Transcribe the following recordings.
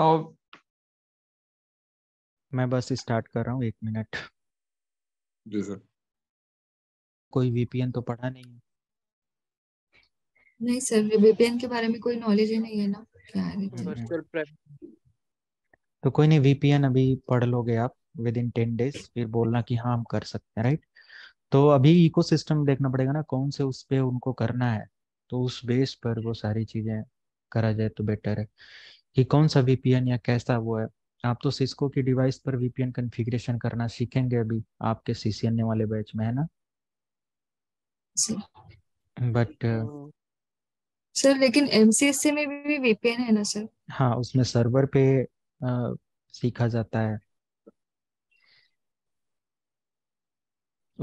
आओ मैं बस स्टार्ट कर रहा हूँ एक मिनट जी सर कोई वीपीएन तो पढ़ा नहीं है नहीं सर वीपीएन के बारे में कोई नॉलेज ही नहीं है ना क्या है हम्म। तो कोई नहीं वीपीएन अभी पढ़ लोगे आप विद इन टेन डेज फिर बोलना कि हाँ हम कर सकते हैं राइट तो अभी इकोसिस्टम देखना पड़ेगा ना कौन से उस पे उनको करना है तो उस बेस पर वो सारी चीजें करा जाए तो बेटर है कि कौन सा वीपीएन या कैसा वो है आप तो सिस्को की डिवाइस पर वीपीएन कॉन्फ़िगरेशन करना सीखेंगे अभी आपके सीसीएन e वाले बैच में है ना बट uh, तो, सर लेकिन एमसीएससी में भी वीपीएन है ना सर हाँ उसमें सर्वर पे आ, सीखा जाता है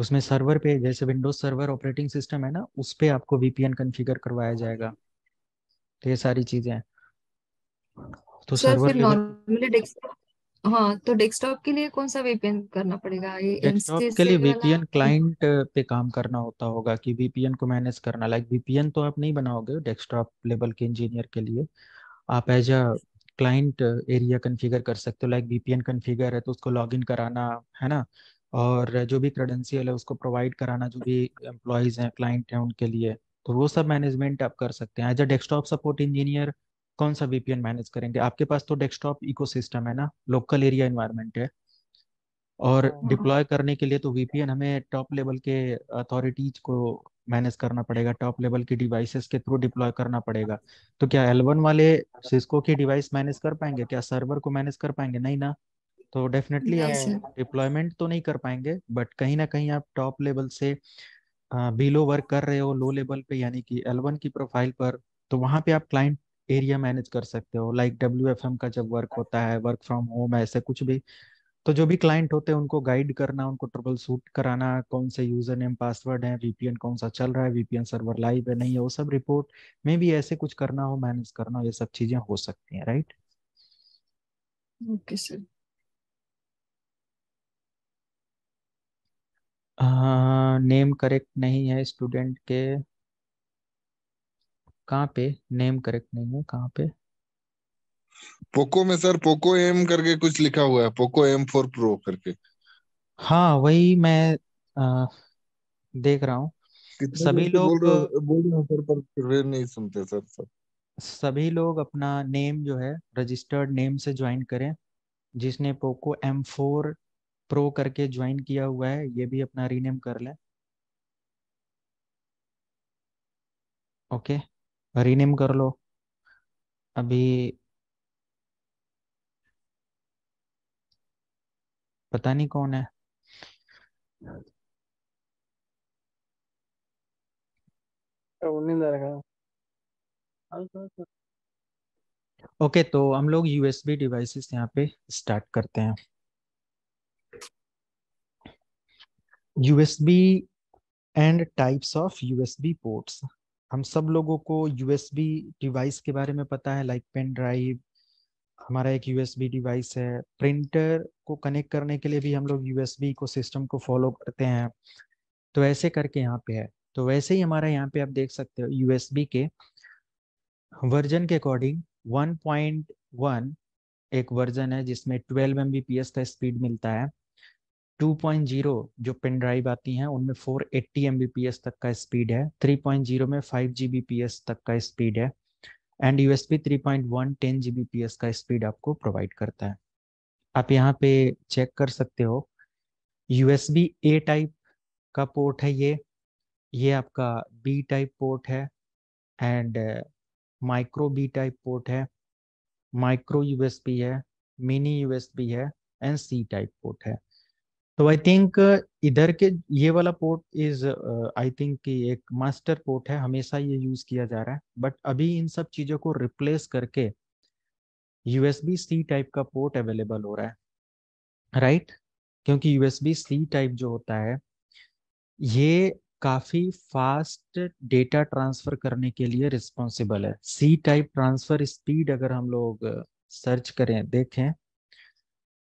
उसमें सर्वर पे जैसे विंडोज सर्वर ऑपरेटिंग सिस्टम है ना उस पे आपको वीपीएन कॉन्फ़िगर करवाया जाएगा तो ये सारी चीजें हैं तो सर फिर नॉर्मली डेस्कटॉप हाँ तो डेस्कटॉप के लिए कौन सा वीपीएन करना पड़ेगा ये डेस्कटॉप के लिए वीपीएन क्लाइंट पे काम करना होता होगा कि वीपीएन को मैनेज करना लाइक वीपीएन तो आप नहीं बनाओगे डेस्कटॉप लेवल के इंजीनियर के लिए आप as a client area configure कर सकते हो लाइक वीपीएन कॉन्फ़िगर है तो उसको लॉगिन कराना है ना और जो भी क्रेडेंशियल है उसको प्रोवाइड कराना जो भी एम्प्लॉयज हैं क्लाइंट हैं उनके लिए तो वो सब मैनेजमेंट आप कर सकते हैं as a desktop support engineer कौन सा वीपीएन मैनेज करेंगे आपके पास तो डेस्कटॉप इकोसिस्टम है ना लोकल एरिया इन्वायरमेंट है और डिप्लॉय हाँ। करने के लिए तो वीपीएन हमें टॉप लेवल के अथॉरिटीज को मैनेज करना पड़ेगा टॉप लेवल के डिवाइसेस के थ्रू डिप्लॉय करना पड़ेगा तो क्या एलवन वाले सिस्को की डिवाइस मैनेज कर पाएंगे क्या सर्वर को मैनेज कर पाएंगे नहीं ना तो डेफिनेटली आप डिप्लॉयमेंट तो नहीं कर पाएंगे बट कहीं ना कहीं आप टॉप लेवल से बिलो वर्क कर रहे हो लो लेवल पे यानी कि एलवन की प्रोफाइल पर तो वहां पे आप क्लाइंट एरिया मैनेज कर सकते हो लाइक डब्ल्यू का जब वर्क होता है वर्क फ्रॉम होम ऐसे कुछ भी तो जो भी क्लाइंट होते हैं उनको गाइड करना उनको ट्रबल सूट कराना कौन से यूजर नेम पासवर्ड है वीपीएन कौन सा चल रहा है वीपीएन सर्वर लाइव है नहीं है वो सब रिपोर्ट में भी ऐसे कुछ करना हो मैनेज करना हो ये सब चीजें हो सकती हैं right okay sir name correct नहीं है स्टूडेंट के कहाँ पे नेम करेक्ट नहीं है कहाँ पे पोको में सर पोको एम करके कुछ लिखा हुआ है पोको एम फोर प्रो करके हाँ वही मैं आ, देख रहा हूँ सभी लोग बोल रहे सर पर फिर नहीं सुनते सर सर सभी लोग अपना नेम जो है रजिस्टर्ड नेम से ज्वाइन करें जिसने पोको एम फोर प्रो करके ज्वाइन किया हुआ है ये भी अपना रीनेम कर लें ओके okay. रीनेम कर लो अभी पता नहीं कौन है ओके okay, तो हम लोग यूएसबी डिवाइसेस यहाँ पे स्टार्ट करते हैं USB and types of USB ports हम सब लोगों को यूएसबी डिवाइस के बारे में पता है लाइक पेन ड्राइव हमारा एक यूएसबी डिवाइस है प्रिंटर को कनेक्ट करने के लिए भी हम लोग यूएसबी को सिस्टम को फॉलो करते हैं तो ऐसे करके यहाँ पे है तो वैसे ही हमारा यहाँ पे आप देख सकते हो यूएसबी के वर्जन के अकॉर्डिंग 1.1 एक वर्जन है जिसमें 12 एम का स्पीड मिलता है 2.0 जो पेन ड्राइव आती हैं उनमें 480 एस तक का स्पीड है 3.0 में 5 एस तक का स्पीड है and you G B P S का स्पीड आपको प्रोवाइड करता है आप यहाँ पे चेक कर सकते हो बी ए टाइप का पोर्ट है ये ये आपका बी टाइप पोर्ट है and micro B type port है माइक्रो बी है मिनी बी है एंड सी टाइप पोर्ट है तो आई थिंक uh, इधर के ये वाला पोर्ट इज आई थिंक एक मास्टर पोर्ट है हमेशा ये यूज किया जा रहा है बट अभी इन सब चीजों को रिप्लेस करके यूएसबी सी टाइप का पोर्ट अवेलेबल हो रहा है राइट right? क्योंकि यूएसबी सी टाइप जो होता है ये काफी फास्ट डेटा ट्रांसफर करने के लिए रिस्पॉन्सिबल है सी टाइप ट्रांसफर स्पीड अगर हम लोग सर्च uh, करें देखें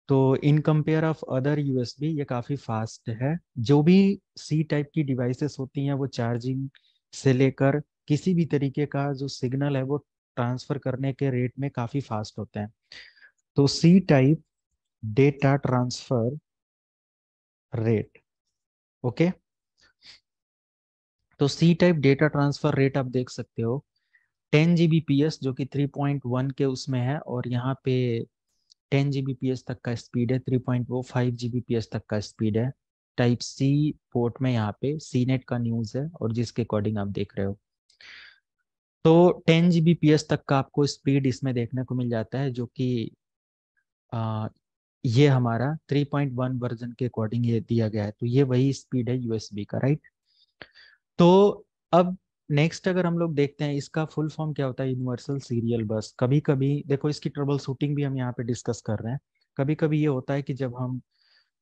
तो in compare of other USB ये काफ़ी फास्ट है जो भी सी टाइप की डिवाइसेस होती हैं वो चार्जिंग से लेकर किसी भी तरीके का जो सिग्नल है वो ट्रांसफ़र करने के रेट में काफ़ी फास्ट होते हैं तो C type data transfer rate okay तो C type data transfer rate आप देख सकते हो ten G B P S जो कि थ्री पॉइंट वन के उसमें है और यहाँ पे टेन जी तक का स्पीड है थ्री पॉइंट वो फाइव जी तक का स्पीड है टाइप सी पोर्ट में यहाँ पे सी नेट का न्यूज़ है और जिसके अकॉर्डिंग आप देख रहे हो तो टेन जी तक का आपको स्पीड इसमें देखने को मिल जाता है जो कि ये हमारा 3.1 वर्जन के अकॉर्डिंग ये दिया गया है तो ये वही स्पीड है यूएसबी का राइट तो अब नेक्स्ट अगर हम लोग देखते हैं इसका फुल फॉर्म क्या होता है यूनिवर्सल सीरियल बस कभी कभी देखो इसकी ट्रबल शूटिंग भी हम यहाँ पे डिस्कस कर रहे हैं कभी कभी ये होता है कि जब हम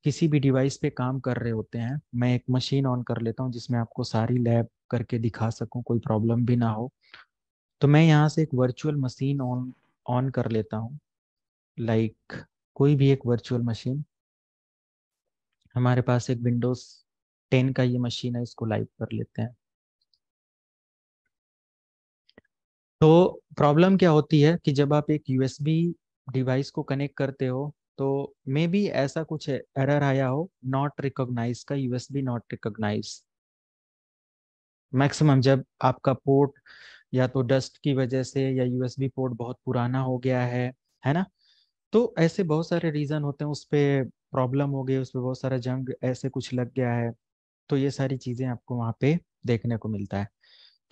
किसी भी डिवाइस पे काम कर रहे होते हैं मैं एक मशीन ऑन कर लेता हूँ जिसमें आपको सारी लैब करके दिखा सकूँ कोई प्रॉब्लम भी ना हो तो मैं यहाँ से एक वर्चुअल मशीन ऑन ऑन कर लेता हूँ लाइक कोई भी एक वर्चुअल मशीन हमारे पास एक विंडोज टेन का ये मशीन है इसको लाइव कर लेते हैं तो प्रॉब्लम क्या होती है कि जब आप एक यूएसबी डिवाइस को कनेक्ट करते हो तो मे बी ऐसा कुछ एरर आया हो नॉट रिकॉग्नाइज का यूएसबी नॉट रिकॉग्नाइज मैक्सिमम जब आपका पोर्ट या तो डस्ट की वजह से या यूएसबी पोर्ट बहुत पुराना हो गया है है ना तो ऐसे बहुत सारे रीज़न होते हैं उस पर प्रॉब्लम हो गई उस पर बहुत सारा जंग ऐसे कुछ लग गया है तो ये सारी चीज़ें आपको वहां पे देखने को मिलता है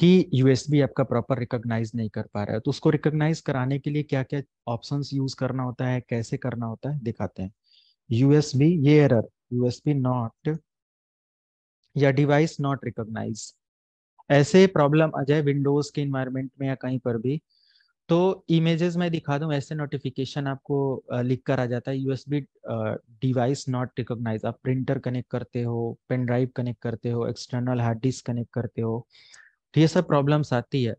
कि यूएसबी आपका प्रॉपर रिकॉग्नाइज नहीं कर पा रहा है तो उसको रिकॉग्नाइज कराने के लिए क्या क्या ऑप्शंस यूज करना होता है कैसे करना होता है दिखाते हैं यूएसबी ये एरर यूएसबी नॉट या डिवाइस नॉट रिकॉग्नाइज ऐसे प्रॉब्लम आ जाए विंडोज के इन्वायरमेंट में या कहीं पर भी तो इमेजेस में दिखा दूं ऐसे नोटिफिकेशन आपको लिख कर आ जाता है यूएसबी डिवाइस नॉट रिकॉग्नाइज आप प्रिंटर कनेक्ट करते हो पेन ड्राइव कनेक्ट करते हो एक्सटर्नल हार्ड डिस्क कनेक्ट करते हो तो ये सब प्रॉब्लम्स आती है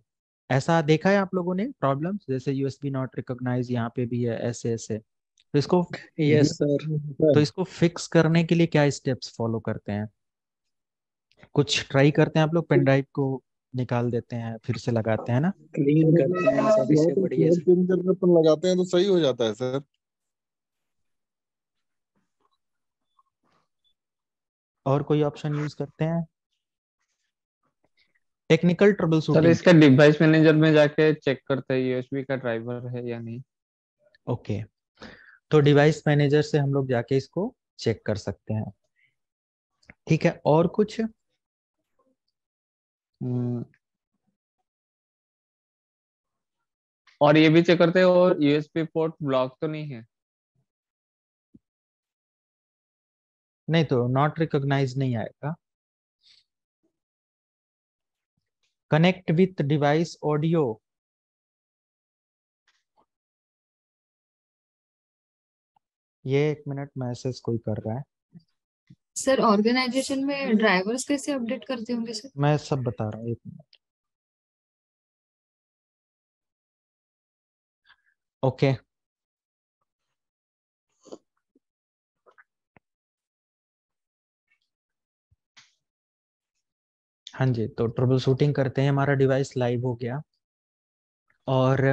ऐसा देखा है आप लोगों ने प्रॉब्लम्स जैसे यूएसबी नॉट रिकॉग्नाइज यहाँ पे भी है ऐसे ऐसे तो इसको यस सर तो इसको फिक्स करने के लिए क्या स्टेप्स फॉलो करते हैं कुछ ट्राई करते हैं आप लोग पेनड्राइव को निकाल देते हैं फिर से लगाते हैं ना क्लीन करते हैं सभी से बढ़िया अपन लगाते हैं तो सही हो जाता है सर और कोई ऑप्शन यूज करते हैं टेक्निकल ट्रबल शूटिंग सर इसका डिवाइस मैनेजर में जाके चेक करते हैं यूएसबी का ड्राइवर है या नहीं ओके तो डिवाइस मैनेजर से हम लोग जाके इसको चेक कर सकते हैं ठीक है और कुछ हम्म। और ये भी चेक करते हैं और यूएसबी पोर्ट ब्लॉक तो नहीं है नहीं तो नॉट रिकॉग्नाइज नहीं आएगा connect with device audio ये एक मिनट मैसेज कोई कर रहा है सर ऑर्गेनाइजेशन में ड्राइवर्स कैसे अपडेट करते होंगे सर मैं सब बता रहा हूँ एक मिनट ओके okay. हाँ जी तो ट्रबल शूटिंग करते हैं हमारा डिवाइस लाइव हो गया और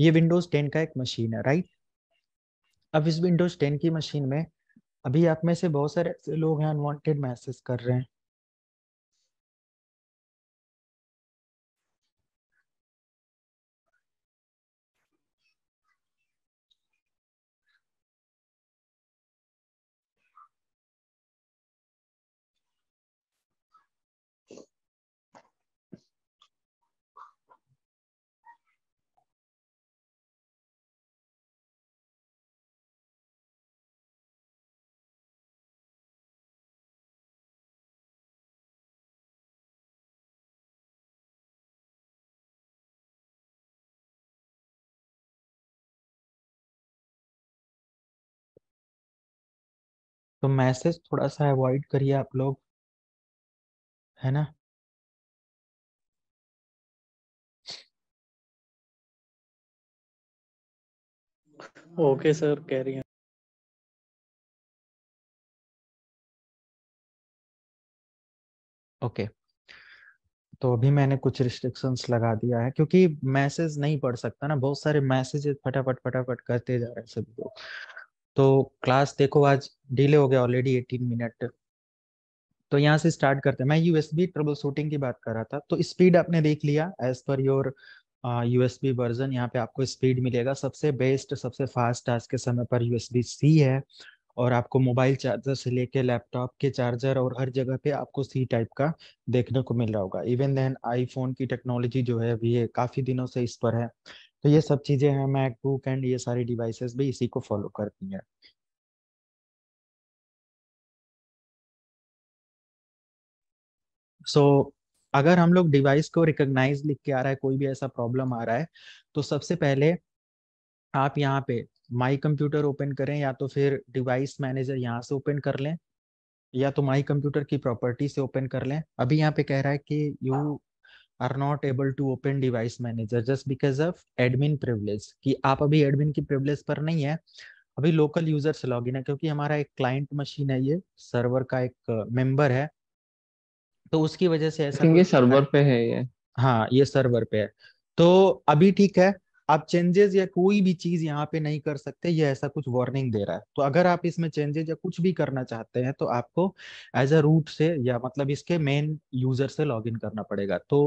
ये विंडोज टेन का एक मशीन है राइट अब इस विंडोज टेन की मशीन में अभी आप में से बहुत सारे ऐसे लोग हैं अनवांटेड मैसेज कर रहे हैं तो मैसेज थोड़ा सा अवॉइड करिए आप लोग है ना ओके सर कह रही हैं ओके तो अभी मैंने कुछ रिस्ट्रिक्शंस लगा दिया है क्योंकि मैसेज नहीं पढ़ सकता ना बहुत सारे मैसेजेस फटाफट फटाफट करते जा रहे हैं सभी लोग तो क्लास देखो आज डिले हो गया ऑलरेडी एटीन मिनट तो यहाँ से स्टार्ट करते हैं मैं यूएसबी ट्रबल शूटिंग की बात कर रहा था तो स्पीड आपने देख लिया as per your USB version यहाँ पे आपको स्पीड मिलेगा सबसे बेस्ट सबसे फास्ट आज के समय पर यूएसबी सी है और आपको मोबाइल चार्जर से लेके लैपटॉप के चार्जर और हर जगह पे आपको सी टाइप का देखने को मिल रहा होगा इवन देन आईफोन की टेक्नोलॉजी जो है अभी काफ़ी दिनों से इस पर है तो ये सब चीज़ें हैं मैक बुक एंड ये सारी डिवाइसेस भी इसी को फॉलो करती हैं सो so, अगर हम लोग डिवाइस को रिकॉग्नाइज लिख के आ रहा है कोई भी ऐसा प्रॉब्लम आ रहा है तो सबसे पहले आप यहाँ पे माई कंप्यूटर ओपन करें या तो फिर डिवाइस मैनेजर यहाँ से ओपन कर लें या तो माई कंप्यूटर की प्रॉपर्टी से ओपन कर लें अभी यहाँ पे कह रहा है कि you are not able to open device manager just because of admin privilege कि आप अभी admin की privilege पर नहीं है अभी local user से login है क्योंकि हमारा एक client machine है ये server का एक member है तो उसकी वजह से ऐसा ये सर्वर पे है ये हाँ ये सर्वर पे है तो अभी ठीक है आप चेंजेस या कोई भी चीज यहाँ पे नहीं कर सकते ये ऐसा कुछ वार्निंग दे रहा है तो अगर आप इसमें चेंजेस या कुछ भी करना चाहते हैं तो आपको एज अ रूट से या मतलब इसके मेन यूजर से लॉगिन करना पड़ेगा तो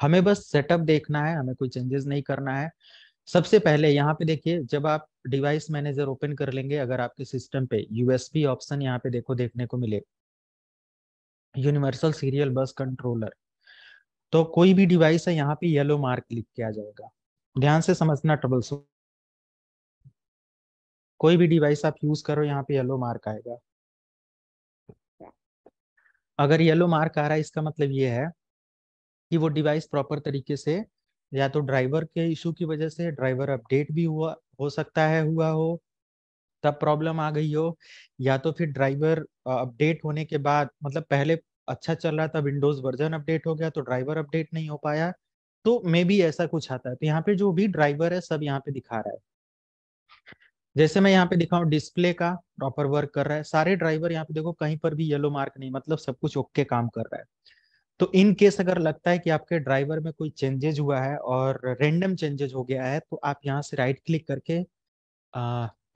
हमें बस सेटअप देखना है हमें कोई चेंजेस नहीं करना है सबसे पहले यहाँ पे देखिए जब आप डिवाइस मैनेजर ओपन कर लेंगे अगर आपके सिस्टम पे यूएसबी ऑप्शन यहाँ पे देखो देखने को मिले यूनिवर्सल सीरियल बस कंट्रोलर तो कोई भी डिवाइस है यहाँ पे येलो मार्क लिख के आ जाएगा ध्यान से समझना ट्रबल कोई भी डिवाइस आप यूज करो यहाँ पे येलो मार्क आएगा अगर येलो मार्क आ रहा है इसका मतलब ये है कि वो डिवाइस प्रॉपर तरीके से या तो ड्राइवर के इशू की वजह से ड्राइवर अपडेट भी हुआ हो सकता है हुआ हो तब प्रॉब्लम आ गई हो या तो फिर ड्राइवर अपडेट होने के बाद मतलब पहले अच्छा चल रहा था विंडोज वर्जन अपडेट हो गया तो ड्राइवर अपडेट नहीं हो पाया तो मे भी ऐसा कुछ आता है तो यहाँ पे जो भी ड्राइवर है सब यहाँ पे दिखा रहा है जैसे मैं यहाँ पे दिखाऊँ डिस्प्ले का प्रॉपर वर्क कर रहा है सारे ड्राइवर यहाँ पे देखो कहीं पर भी येलो मार्क नहीं मतलब सब कुछ ओके काम कर रहा है तो इन केस अगर लगता है कि आपके ड्राइवर में कोई चेंजेज हुआ है और रेंडम चेंजेज हो गया है तो आप यहाँ से राइट क्लिक करके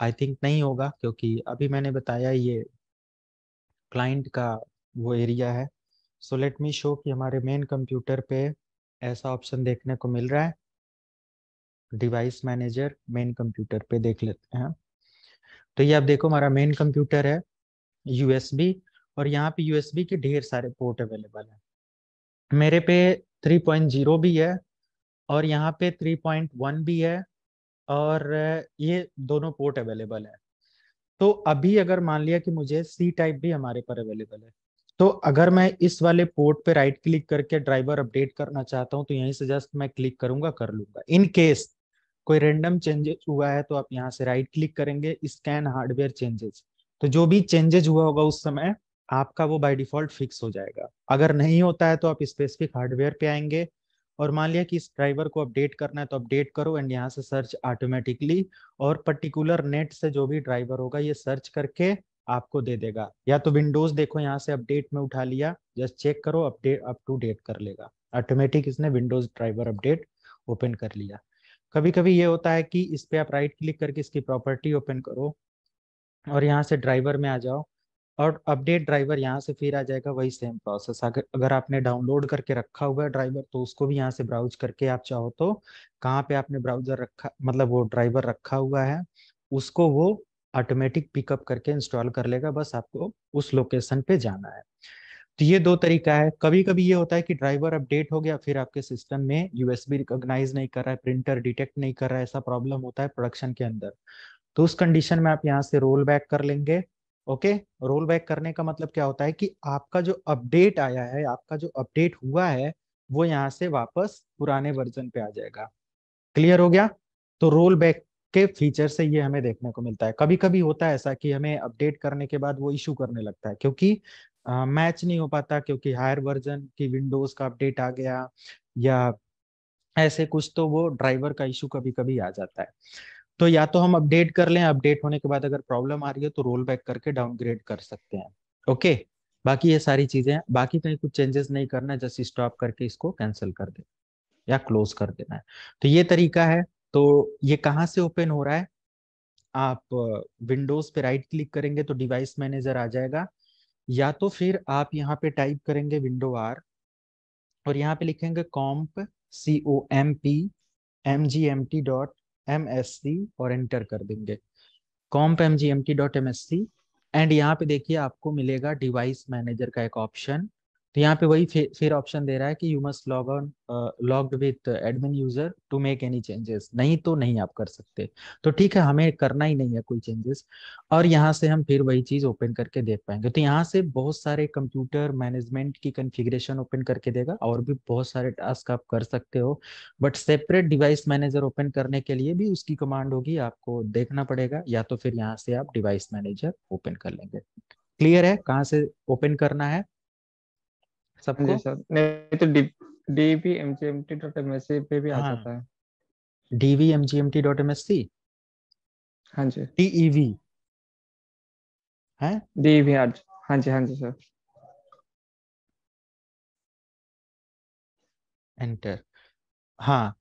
आई थिंक नहीं होगा क्योंकि अभी मैंने बताया ये क्लाइंट का वो एरिया है सो लेट मी शो कि हमारे मेन कंप्यूटर पे ऐसा ऑप्शन देखने को मिल रहा है डिवाइस मैनेजर मेन कंप्यूटर पे देख लेते हैं तो ये आप देखो हमारा मेन कंप्यूटर है यूएसबी और यहाँ पे यूएसबी के ढेर सारे पोर्ट अवेलेबल है मेरे पे 3.0 भी है और यहाँ पे 3.1 भी है और ये दोनों पोर्ट अवेलेबल है तो अभी अगर मान लिया कि मुझे सी टाइप भी हमारे पर अवेलेबल है तो अगर मैं इस वाले पोर्ट पे राइट क्लिक करके ड्राइवर अपडेट करना चाहता हूँ तो यहीं से जस्ट मैं क्लिक करूंगा कर लूंगा इन केस कोई रेंडम चेंजेस हुआ है तो आप यहाँ से राइट क्लिक करेंगे स्कैन हार्डवेयर चेंजेस तो जो भी चेंजेस हुआ होगा उस समय आपका वो बाय डिफॉल्ट फिक्स हो जाएगा अगर नहीं होता है तो आप स्पेसिफिक हार्डवेयर पे आएंगे और मान लिया कि इस ड्राइवर को अपडेट करना है तो अपडेट करो एंड यहाँ से सर्च ऑटोमेटिकली और पर्टिकुलर नेट से जो भी ड्राइवर होगा ये सर्च करके आपको दे देगा या तो विंडोज देखो यहाँ से अपडेट में उठा लिया जस्ट चेक करो अपडेट अप टू डेट कर लेगा ऑटोमेटिक इसने विंडोज ड्राइवर अपडेट ओपन कर लिया कभी कभी ये होता है कि इस पर आप राइट क्लिक करके इसकी प्रॉपर्टी ओपन करो और यहाँ से ड्राइवर में आ जाओ और अपडेट ड्राइवर यहाँ से फिर आ जाएगा वही सेम प्रोसेस अगर अगर आपने डाउनलोड करके रखा हुआ है ड्राइवर तो उसको भी यहाँ से ब्राउज करके आप चाहो तो कहाँ पे आपने ब्राउजर रखा मतलब वो ड्राइवर रखा हुआ है उसको वो ऑटोमेटिक पिकअप करके इंस्टॉल कर लेगा बस आपको उस लोकेशन पे जाना है तो ये दो तरीका है कभी कभी ये होता है कि ड्राइवर अपडेट हो गया फिर आपके सिस्टम में यूएसबी रिकॉग्नाइज नहीं कर रहा है प्रिंटर डिटेक्ट नहीं कर रहा है ऐसा प्रॉब्लम होता है प्रोडक्शन के अंदर तो उस कंडीशन में आप यहाँ से रोल बैक कर लेंगे ओके रोल बैक करने का मतलब क्या होता है कि आपका जो अपडेट आया है आपका जो अपडेट हुआ है वो यहाँ से वापस पुराने वर्जन पे आ जाएगा क्लियर हो गया तो रोल बैक के फीचर से ये हमें देखने को मिलता है कभी कभी होता है ऐसा कि हमें अपडेट करने के बाद वो इशू करने लगता है क्योंकि मैच uh, नहीं हो पाता क्योंकि हायर वर्जन की विंडोज का अपडेट आ गया या ऐसे कुछ तो वो ड्राइवर का इशू कभी कभी आ जाता है तो या तो हम अपडेट कर लें अपडेट होने के बाद अगर प्रॉब्लम आ रही है तो रोल बैक करके डाउनग्रेड कर सकते हैं ओके बाकी ये सारी चीजें हैं बाकी कहीं तो कुछ चेंजेस नहीं करना है जस्ट स्टॉप करके इसको कैंसिल कर दे या क्लोज कर देना है तो ये तरीका है तो ये कहाँ से ओपन हो रहा है आप विंडोज uh, पे राइट क्लिक करेंगे तो डिवाइस मैनेजर आ जाएगा या तो फिर आप यहाँ पे टाइप करेंगे विंडो आर और यहाँ पे लिखेंगे comp C O M P M G M T dot M S C और एंटर कर देंगे comp M G M T dot M S C and यहाँ पे देखिए आपको मिलेगा डिवाइस मैनेजर का एक ऑप्शन तो यहाँ पे वही फिर ऑप्शन दे रहा है कि you must log on logged with admin user to make any changes नहीं तो नहीं आप कर सकते तो ठीक है हमें करना ही नहीं है कोई चेंजेस और यहाँ से हम फिर वही चीज ओपन करके देख पाएंगे तो यहाँ से बहुत सारे कंप्यूटर मैनेजमेंट की कन्फिग्रेशन ओपन करके देगा और भी बहुत सारे टास्क आप कर सकते हो but separate device manager open करने के लिए भी उसकी कमांड होगी आपको देखना पड़ेगा या तो फिर यहाँ से आप डिवाइस मैनेजर ओपन कर लेंगे क्लियर है कहाँ से ओपन करना है सबको जैसा नहीं तो dbmgmt.msc पे भी हाँ, आ जाता है dbmgmt.msc हाँ जी dev है dev हाँ जी हाँ जी सर हाँ एंटर हाँ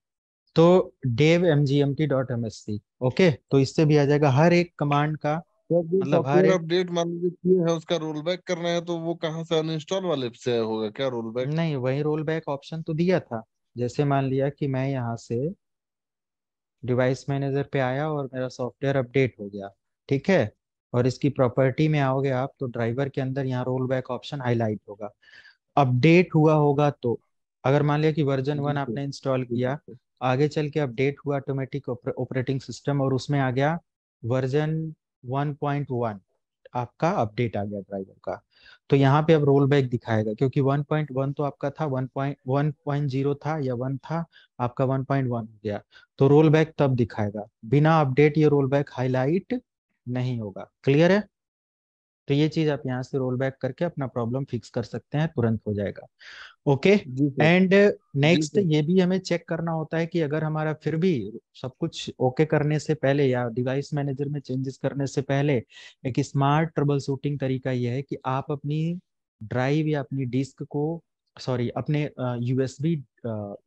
तो dev ओके तो इससे भी आ जाएगा हर एक कमांड का मतलब हर अपडेट मान लीजिए है उसका रोल बैक करना है तो वो से अनइंस्टॉल वाले से होगा क्या रोल बैक नहीं वही रोल बैक ऑप्शन तो दिया था जैसे मान लिया कि मैं से डिवाइस मैनेजर पे आया और मेरा सॉफ्टवेयर अपडेट हो गया ठीक है और इसकी प्रॉपर्टी में आओगे आप तो ड्राइवर के अंदर यहाँ रोल बैक ऑप्शन हाईलाइट होगा अपडेट हुआ होगा तो अगर मान लिया कि वर्जन वन आपने इंस्टॉल किया आगे चल के अपडेट हुआ ऑटोमेटिक ऑपरेटिंग सिस्टम और उसमें आ गया वर्जन 1.1 आपका अपडेट आ गया ड्राइवर का तो यहाँ पे अब रोल बैक दिखाएगा क्योंकि 1.1 तो आपका था 1.1.0 था या 1 था आपका 1.1 हो गया तो रोल बैक तब दिखाएगा बिना अपडेट ये रोल बैक हाईलाइट नहीं होगा क्लियर है तो ये चीज आप यहाँ से रोल बैक करके अपना प्रॉब्लम फिक्स कर सकते हैं तुरंत हो जाएगा ओके एंड नेक्स्ट ये भी हमें चेक करना होता है कि अगर हमारा फिर भी सब कुछ ओके okay करने से पहले या डिवाइस मैनेजर में चेंजेस करने से पहले एक स्मार्ट ट्रबल शूटिंग तरीका यह है कि आप अपनी ड्राइव या अपनी डिस्क को सॉरी अपने यूएसबी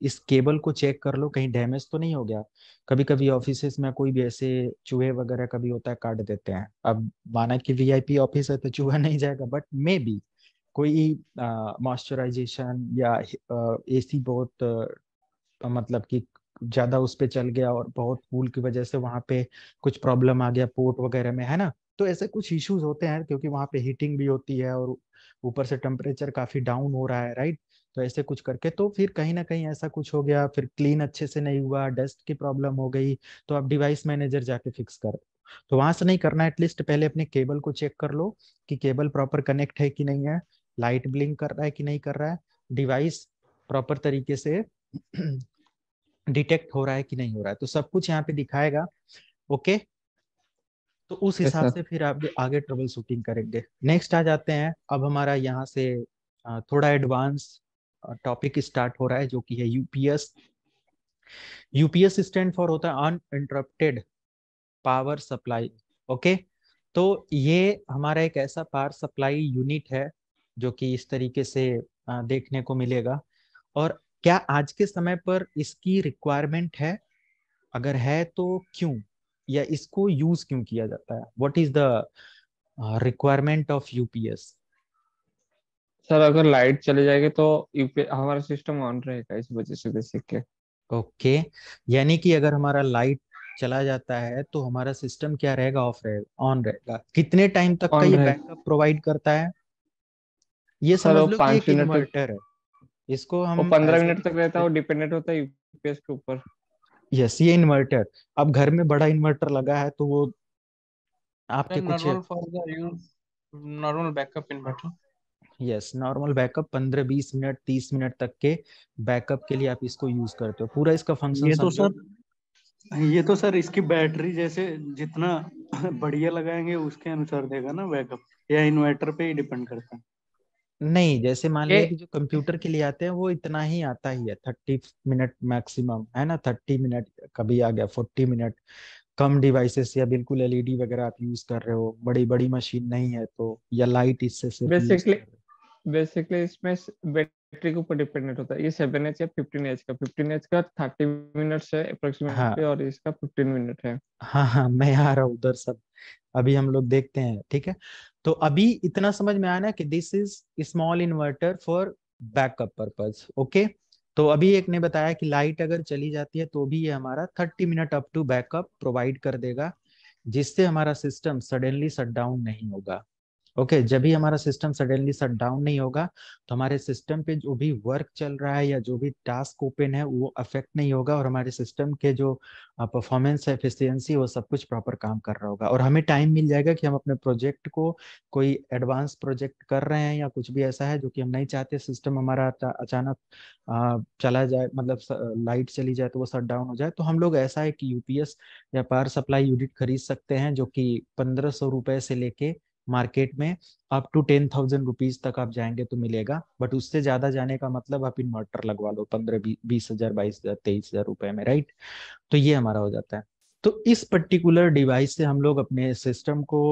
इस केबल को चेक कर लो कहीं डैमेज तो नहीं हो गया कभी कभी ऑफिस में कोई भी ऐसे चूहे वगैरह कभी होता है काट देते हैं अब माना कि वीआईपी ऑफिस है तो चूहा नहीं जाएगा बट मे बी कोई मॉइस्चराइजेशन या ए सी बहुत आ, मतलब कि ज्यादा उस पर चल गया और बहुत फूल की वजह से वहां पे कुछ प्रॉब्लम आ गया पोर्ट वगैरह में है ना तो ऐसे कुछ इश्यूज होते हैं क्योंकि वहाँ पे हीटिंग भी होती है और ऊपर से टेम्परेचर काफी डाउन हो रहा है राइट तो ऐसे कुछ करके तो फिर कहीं ना कहीं ऐसा कुछ हो गया फिर क्लीन अच्छे से नहीं हुआ डस्ट की प्रॉब्लम हो गई तो आप डिवाइस मैनेजर जाके फिक्स कर तो वहां से नहीं करना एटलीस्ट पहले अपने केबल को चेक कर लो कि केबल प्रॉपर कनेक्ट है कि नहीं है लाइट ब्लिंक कर रहा है कि नहीं कर रहा है डिवाइस प्रॉपर तरीके से डिटेक्ट हो रहा है कि नहीं हो रहा है तो सब कुछ यहाँ पे दिखाएगा ओके तो उस हिसाब अच्छा। से फिर आप आगे ट्रबल शूटिंग करेंगे नेक्स्ट आ जाते हैं अब हमारा यहाँ से थोड़ा एडवांस टॉपिक स्टार्ट हो रहा है जो कि है यूपीएस यूपीएस स्टैंड फॉर होता है इंटरप्टेड पावर सप्लाई ओके तो ये हमारा एक ऐसा पावर सप्लाई यूनिट है जो कि इस तरीके से देखने को मिलेगा और क्या आज के समय पर इसकी रिक्वायरमेंट है अगर है तो क्यों या इसको यूज क्यों किया जाता है what is the requirement of UPS sir अगर लाइट चले जाएगी तो हमारा सिस्टम ऑन रहेगा इस वजह से बेसिक ओके यानी कि अगर हमारा लाइट चला जाता है तो हमारा सिस्टम क्या रहेगा ऑफ रहेगा ऑन रहेगा कितने टाइम तक का ये बैकअप प्रोवाइड करता है ये समझ लो कि एक इन्वर्टर है इसको हम पंद्रह मिनट तक रहता है डिपेंडेंट होता है यूपीएस के ऊपर यस ये इन्वर्टर अब घर में बड़ा इन्वर्टर लगा है तो वो आपके कुछ normal backup inverter yes normal backup पंद्रह बीस मिनट तीस मिनट तक के बैकअप के लिए आप इसको यूज करते हो पूरा इसका फंक्शन ये तो सर ये तो सर इसकी बैटरी जैसे जितना बढ़िया लगाएंगे उसके अनुसार देगा ना बैकअप या इन्वर्टर पे ही डिपेंड करता है नहीं जैसे मान लिया कि जो कंप्यूटर के लिए आते हैं वो इतना ही आता ही है थर्टी मिनट मैक्सिमम है ना थर्टी मिनट कभी आ गया फोर्टी मिनट कम डिवाइसेस या बिल्कुल एलईडी वगैरह आप यूज कर रहे हो बड़ी बड़ी मशीन नहीं है तो या लाइट इससे सिर्फ बेसिकली बेसिकली इसमें बैटरी के ऊपर डिपेंडेंट होता है ये सेवन एच या फिफ्टीन एच का फिफ्टीन एच का थर्टी मिनट है हाँ। अप्रोक्सीमेटली हाँ, और इसका फिफ्टीन मिनट है हाँ हाँ मैं आ रहा हूँ उधर सब अभी हम लोग देखते हैं ठीक है तो अभी इतना समझ में आया ना कि this is small inverter for backup purpose okay तो अभी एक ने बताया कि लाइट अगर चली जाती है तो भी ये हमारा 30 minute up to backup provide कर देगा जिससे हमारा सिस्टम सडनली शट डाउन नहीं होगा ओके okay, जब भी हमारा सिस्टम सडनली शट डाउन नहीं होगा तो हमारे सिस्टम पे जो भी वर्क चल रहा है या जो भी टास्क ओपन है वो अफेक्ट नहीं होगा और हमारे सिस्टम के जो परफॉर्मेंस है एफिशिएंसी वो सब कुछ प्रॉपर काम कर रहा होगा और हमें टाइम मिल जाएगा कि हम अपने प्रोजेक्ट को कोई एडवांस प्रोजेक्ट कर रहे हैं या कुछ भी ऐसा है जो कि हम नहीं चाहते सिस्टम हमारा अचानक चला जाए मतलब लाइट चली जाए तो वो शट डाउन हो जाए तो हम लोग ऐसा है कि यूपीएस या पावर सप्लाई यूनिट खरीद सकते हैं जो कि पंद्रह सौ रुपए से लेके मार्केट में up to ten thousand rupees तक आप जाएंगे तो मिलेगा बट उससे ज्यादा जाने का मतलब आप इन्वर्टर लगवा लो पंद्रह बीस हजार बाईस हजार तेईस हजार रुपए में राइट तो ये हमारा हो जाता है तो इस पर्टिकुलर डिवाइस से हम लोग अपने सिस्टम को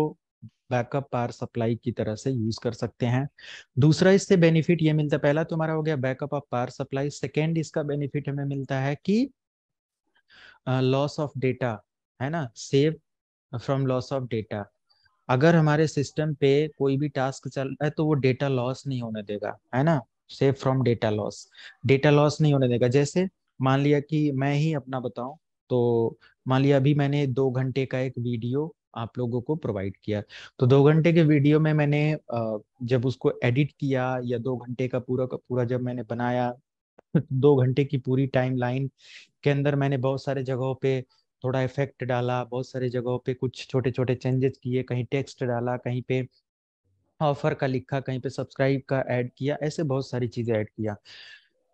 बैकअप पावर सप्लाई की तरह से यूज कर सकते हैं दूसरा इससे बेनिफिट ये मिलता है पहला तो हमारा हो गया backup of power supply second इसका बेनिफिट हमें मिलता है कि लॉस ऑफ डेटा है ना save from loss of data अगर हमारे सिस्टम पे कोई भी टास्क चल रहा है तो वो डेटा लॉस नहीं होने देगा है ना safe from data loss data loss नहीं होने देगा जैसे मान लिया कि मैं ही अपना बताऊं तो मान लिया अभी मैंने दो घंटे का एक वीडियो आप लोगों को प्रोवाइड किया तो दो घंटे के वीडियो में मैंने जब उसको एडिट किया या दो घंटे का पूरा का पूरा जब मैंने बनाया दो घंटे की पूरी टाइम लाइन के अंदर मैंने बहुत सारे जगहों पे थोड़ा इफेक्ट डाला बहुत सारी जगहों पे कुछ छोटे छोटे चेंजेस किए कहीं टेक्स्ट डाला कहीं पे ऑफर का लिखा कहीं पे सब्सक्राइब का ऐड किया ऐसे बहुत सारी चीज़ें ऐड किया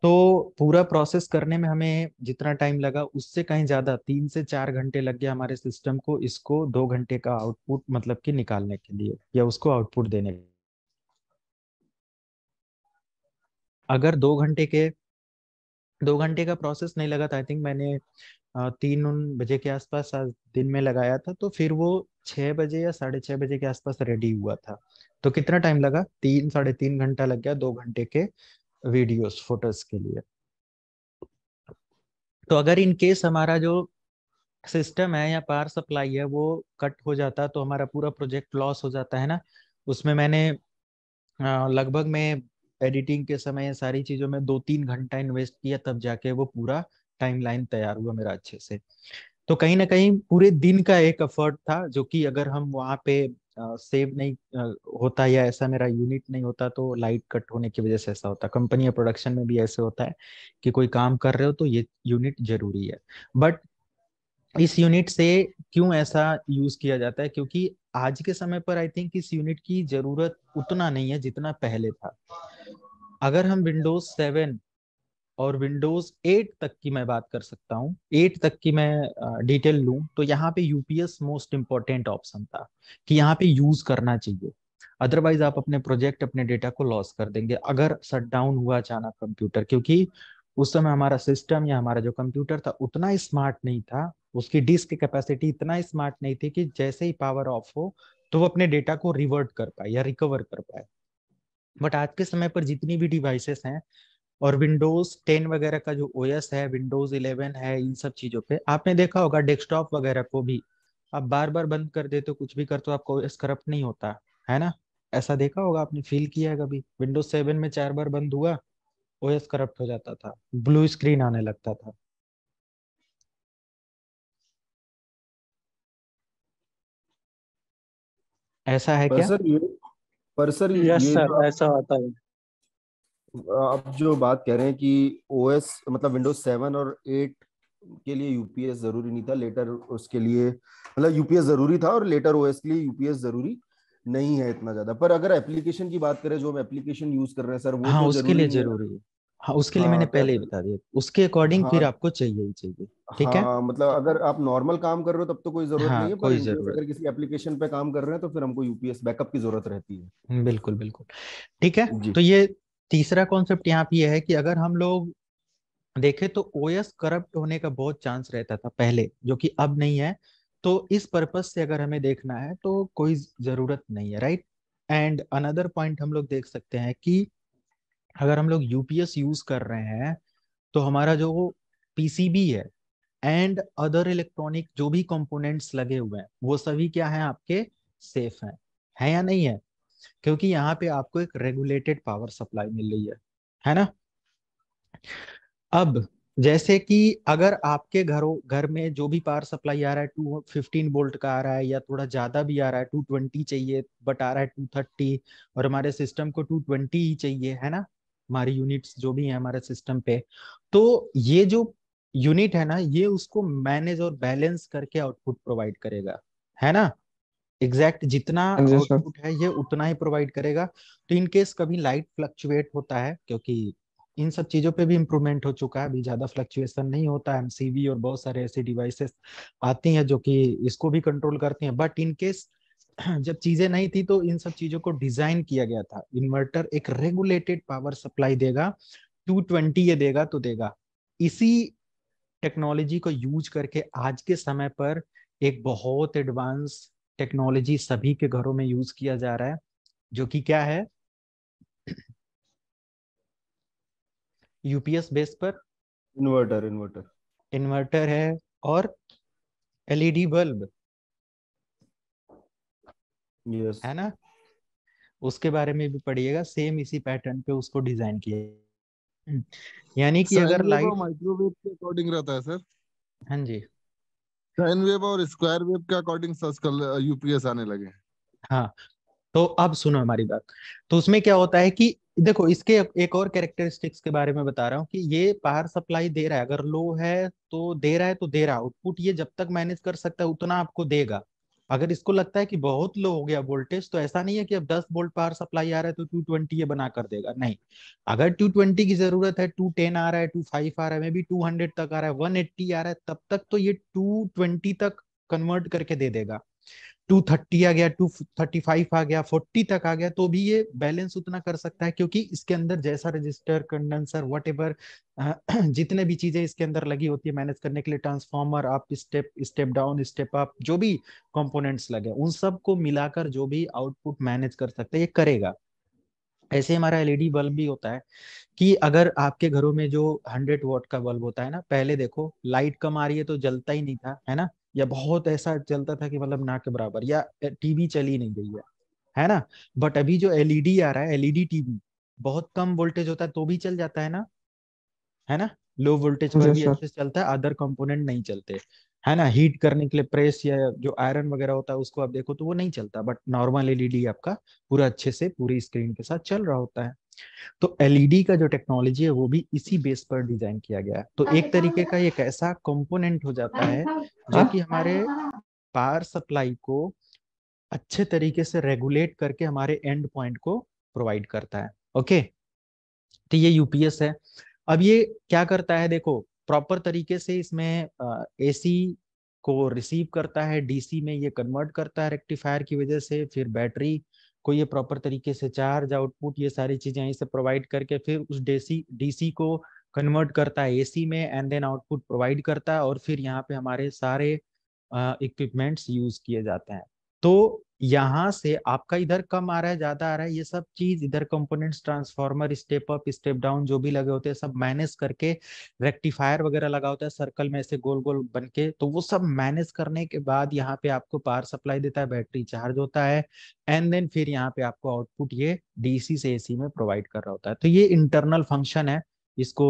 तो पूरा प्रोसेस करने में हमें जितना टाइम लगा उससे कहीं ज़्यादा तीन से चार घंटे लग गया हमारे सिस्टम को इसको दो घंटे का आउटपुट मतलब कि निकालने के लिए या उसको आउटपुट देने के अगर दो घंटे के दो घंटे का प्रोसेस नहीं लगा था आई थिंक मैंने तीन उन बजे के आसपास दिन में लगाया था तो फिर वो छः बजे या साढ़े छः बजे के आसपास रेडी हुआ था तो कितना टाइम लगा तीन साढ़े तीन घंटा लग गया दो घंटे के वीडियोस फोटोज के लिए तो अगर इन केस हमारा जो सिस्टम है या पावर सप्लाई है वो कट हो जाता तो हमारा पूरा प्रोजेक्ट लॉस हो जाता है ना उसमें मैंने लगभग मैं एडिटिंग के समय सारी चीजों में दो तीन घंटा इन्वेस्ट किया तब जाके वो पूरा टाइमलाइन तैयार हुआ मेरा अच्छे से तो कहीं ना कहीं पूरे दिन का एक एफर्ट था जो कि अगर हम वहाँ पे सेव नहीं होता या ऐसा मेरा यूनिट नहीं होता तो लाइट कट होने की वजह से ऐसा होता कंपनी या प्रोडक्शन में भी ऐसे होता है कि कोई काम कर रहे हो तो ये यूनिट जरूरी है बट इस यूनिट से क्यों ऐसा यूज किया जाता है क्योंकि आज के समय पर आई थिंक इस यूनिट की जरूरत उतना नहीं है जितना पहले था अगर हम विंडोज सेवन और विंडोज एट तक की मैं बात कर सकता हूँ एट तक की मैं डिटेल लू तो यहाँ पे यूपीएस मोस्ट इम्पोर्टेंट ऑप्शन था कि यहाँ पे यूज करना चाहिए अदरवाइज आप अपने प्रोजेक्ट अपने डेटा को लॉस कर देंगे अगर शट डाउन हुआ अचानक कंप्यूटर क्योंकि उस समय हमारा सिस्टम या हमारा जो कंप्यूटर था उतना स्मार्ट नहीं था उसकी डिस्क कैपेसिटी इतना स्मार्ट नहीं थी कि जैसे ही पावर ऑफ हो तो वो अपने डेटा को रिवर्ट कर पाए या रिकवर कर पाए बट आज के समय पर जितनी भी डिवाइसेस हैं और विंडोज टेन वगैरह का जो ओएस है विंडोज इलेवन है इन सब चीजों पे आपने देखा होगा डेस्कटॉप वगैरह को भी आप बार बार बंद कर देते हो कुछ भी करते हो आपको ओएस करप्ट नहीं होता है ना ऐसा देखा होगा आपने फील किया है कभी विंडोज सेवन में चार बार बंद हुआ ओएस करप्ट हो जाता था ब्लू स्क्रीन आने लगता था ऐसा है क्या सर ये पर सर ये सर ऐसा आता है आप जो बात कह रहे हैं कि ओएस मतलब विंडोज सेवन और एट के लिए यूपीएस जरूरी नहीं था लेटर उसके लिए मतलब यूपीएस जरूरी था और लेटर ओएस के लिए यूपीएस जरूरी नहीं है इतना ज्यादा पर अगर एप्लीकेशन की बात करें जो हम एप्लीकेशन यूज कर रहे हैं सर वो हाँ, तो उसके लिए जरूरी है हाँ उसके लिए हाँ, मैंने तो पहले ही बता दिया उसके अकॉर्डिंग हाँ, फिर आपको चाहिए ही चाहिए ठीक हाँ, है मतलब अगर आप नॉर्मल काम कर रहे हो तब तो कोई जरूरत हाँ, नहीं है कोई जरूरत अगर किसी एप्लीकेशन पे काम कर रहे हैं तो फिर हमको यूपीएस बैकअप की जरूरत रहती है बिल्कुल बिल्कुल ठीक है तो ये तीसरा कॉन्सेप्ट यहाँ पे है कि अगर हम लोग देखें तो ओएस करप्ट होने का बहुत चांस रहता था पहले जो कि अब नहीं है तो इस पर्पज से अगर हमें देखना है तो कोई जरूरत नहीं है राइट एंड अनदर पॉइंट हम लोग देख सकते हैं कि अगर हम लोग यूपीएस यूज कर रहे हैं तो हमारा जो पीसीबी है एंड अदर इलेक्ट्रॉनिक जो भी कंपोनेंट्स लगे हुए हैं वो सभी क्या है आपके सेफ हैं है या नहीं है क्योंकि यहाँ पे आपको एक रेगुलेटेड पावर सप्लाई मिल रही है है ना अब जैसे कि अगर आपके घरों घर में जो भी पावर सप्लाई आ रहा है टू फिफ्टीन वोल्ट का आ रहा है या थोड़ा ज्यादा भी आ रहा है टू ट्वेंटी चाहिए बट आ रहा है टू थर्टी और हमारे सिस्टम को टू ट्वेंटी ही चाहिए है ना हमारी यूनिट्स जो भी है हमारे सिस्टम पे तो ये जो यूनिट है ना ये उसको मैनेज और बैलेंस करके आउटपुट प्रोवाइड करेगा है ना एग्जैक्ट जितना आउटपुट है ये उतना ही प्रोवाइड करेगा तो इन केस कभी लाइट फ्लक्चुएट होता है क्योंकि इन सब चीजों पे भी इम्प्रूवमेंट हो चुका है अभी ज्यादा फ्लक्चुएशन नहीं होता है एमसीवी और बहुत सारे ऐसे डिवाइसेस आती हैं जो कि इसको भी कंट्रोल करती हैं बट इन केस जब चीजें नहीं थी तो इन सब चीजों को डिजाइन किया गया था इन्वर्टर एक रेगुलेटेड पावर सप्लाई देगा 220 ये देगा तो देगा इसी टेक्नोलॉजी को यूज करके आज के समय पर एक बहुत एडवांस टेक्नोलॉजी सभी के घरों में यूज किया जा रहा है जो कि क्या है यूपीएस बेस पर इन्वर्टर इन्वर्टर इन्वर्टर है और एलईडी बल्ब e yes. है ना उसके बारे में भी पढ़िएगा सेम इसी पैटर्न पे उसको डिजाइन किया हम्म। यानी कि अगर लाइट माइक्रोवेव के अकॉर्डिंग रहता है सर हाँ जी साइन वेव और स्क्वायर वेव के अकॉर्डिंग यूपीएस आने लगे हाँ तो अब सुनो हमारी बात तो उसमें क्या होता है कि देखो इसके एक और कैरेक्टरिस्टिक्स के बारे में बता रहा हूँ कि ये पावर सप्लाई दे रहा है अगर लो है तो दे रहा है तो दे रहा है आउटपुट ये जब तक मैनेज कर सकता है उतना आपको देगा अगर इसको लगता है कि बहुत लो हो गया वोल्टेज तो ऐसा नहीं है कि अब 10 वोल्ट पावर सप्लाई आ रहा है तो 220 ये बना कर देगा नहीं अगर 220 की जरूरत है 210 आ रहा है 25 आ रहा है मे बी 200 तक आ रहा है 180 आ रहा है तब तक तो ये 220 तक कन्वर्ट करके दे देगा टू थर्टी आ गया टू थर्टी फाइव आ गया फोर्टी तक आ गया तो भी ये बैलेंस उतना कर सकता है क्योंकि इसके अंदर जैसा रजिस्टर कंडेंसर वट जितने भी चीजें इसके अंदर लगी होती है मैनेज करने के लिए ट्रांसफॉर्मर आप step step down step up जो भी कंपोनेंट्स लगे उन सब को मिलाकर जो भी आउटपुट मैनेज कर सकते हैं ये करेगा ऐसे हमारा एलईडी बल्ब e भी होता है कि अगर आपके घरों में जो हंड्रेड वॉट का बल्ब होता है ना पहले देखो लाइट कम आ रही है तो जलता ही नहीं था है ना या बहुत ऐसा चलता था कि मतलब ना के बराबर या टीवी चली नहीं गई है है ना बट अभी जो एलईडी e आ रहा है एलईडी टीवी e बहुत कम वोल्टेज होता है तो भी चल जाता है ना है ना लो वोल्टेज पर भी अच्छे से चलता है अदर कंपोनेंट नहीं चलते है ना हीट करने के लिए प्रेस या जो आयरन वगैरह होता है उसको आप देखो तो वो नहीं चलता बट नॉर्मल एलईडी आपका पूरा अच्छे से पूरी स्क्रीन के साथ चल रहा होता है तो एलईडी का जो टेक्नोलॉजी है वो भी इसी बेस पर डिजाइन किया गया है तो हाँ, एक तरीके हाँ। का एक ऐसा कंपोनेंट हो जाता हाँ, है जो कि हमारे पावर सप्लाई को अच्छे तरीके से रेगुलेट करके हमारे एंड पॉइंट को प्रोवाइड करता है ओके तो ये यूपीएस है अब ये क्या करता है देखो प्रॉपर तरीके से इसमें एसी को रिसीव करता है डीसी में ये कन्वर्ट करता है रेक्टिफायर की वजह से फिर बैटरी को ये प्रॉपर तरीके से चार्ज आउटपुट ये सारी चीजें यहीं से प्रोवाइड करके फिर उस डीसी डीसी को कन्वर्ट करता है एसी में एंड देन आउटपुट प्रोवाइड करता है और फिर यहाँ पे हमारे सारे इक्विपमेंट्स यूज किए जाते हैं तो यहाँ से आपका इधर कम आ रहा है ज्यादा आ रहा है ये सब चीज इधर components transformer step up step down जो भी लगे होते हैं सब मैनेज करके रेक्टिफायर वगैरह लगा होता है सर्कल में ऐसे गोल गोल बन के तो वो सब मैनेज करने के बाद यहाँ पे आपको पावर सप्लाई देता है बैटरी चार्ज होता है एंड देन फिर यहाँ पे आपको आउटपुट ये डीसी से एसी में प्रोवाइड कर रहा होता है तो ये इंटरनल फंक्शन है इसको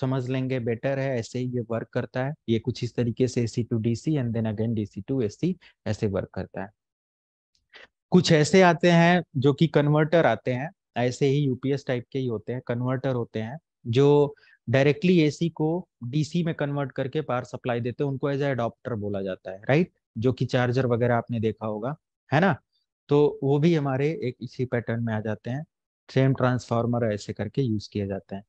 समझ लेंगे बेटर है ऐसे ही ये वर्क करता है ये कुछ इस तरीके से AC to DC and then again DC to AC ऐसे वर्क करता है कुछ ऐसे आते हैं जो कि कन्वर्टर आते हैं ऐसे ही यूपीएस टाइप के ही होते हैं कन्वर्टर होते हैं जो डायरेक्टली एसी को डीसी में कन्वर्ट करके पावर सप्लाई देते हैं उनको एज अडोप्टर बोला जाता है राइट जो कि चार्जर वगैरह आपने देखा होगा है ना तो वो भी हमारे एक इसी पैटर्न में आ जाते हैं सेम ट्रांसफार्मर ऐसे करके यूज किए जाते हैं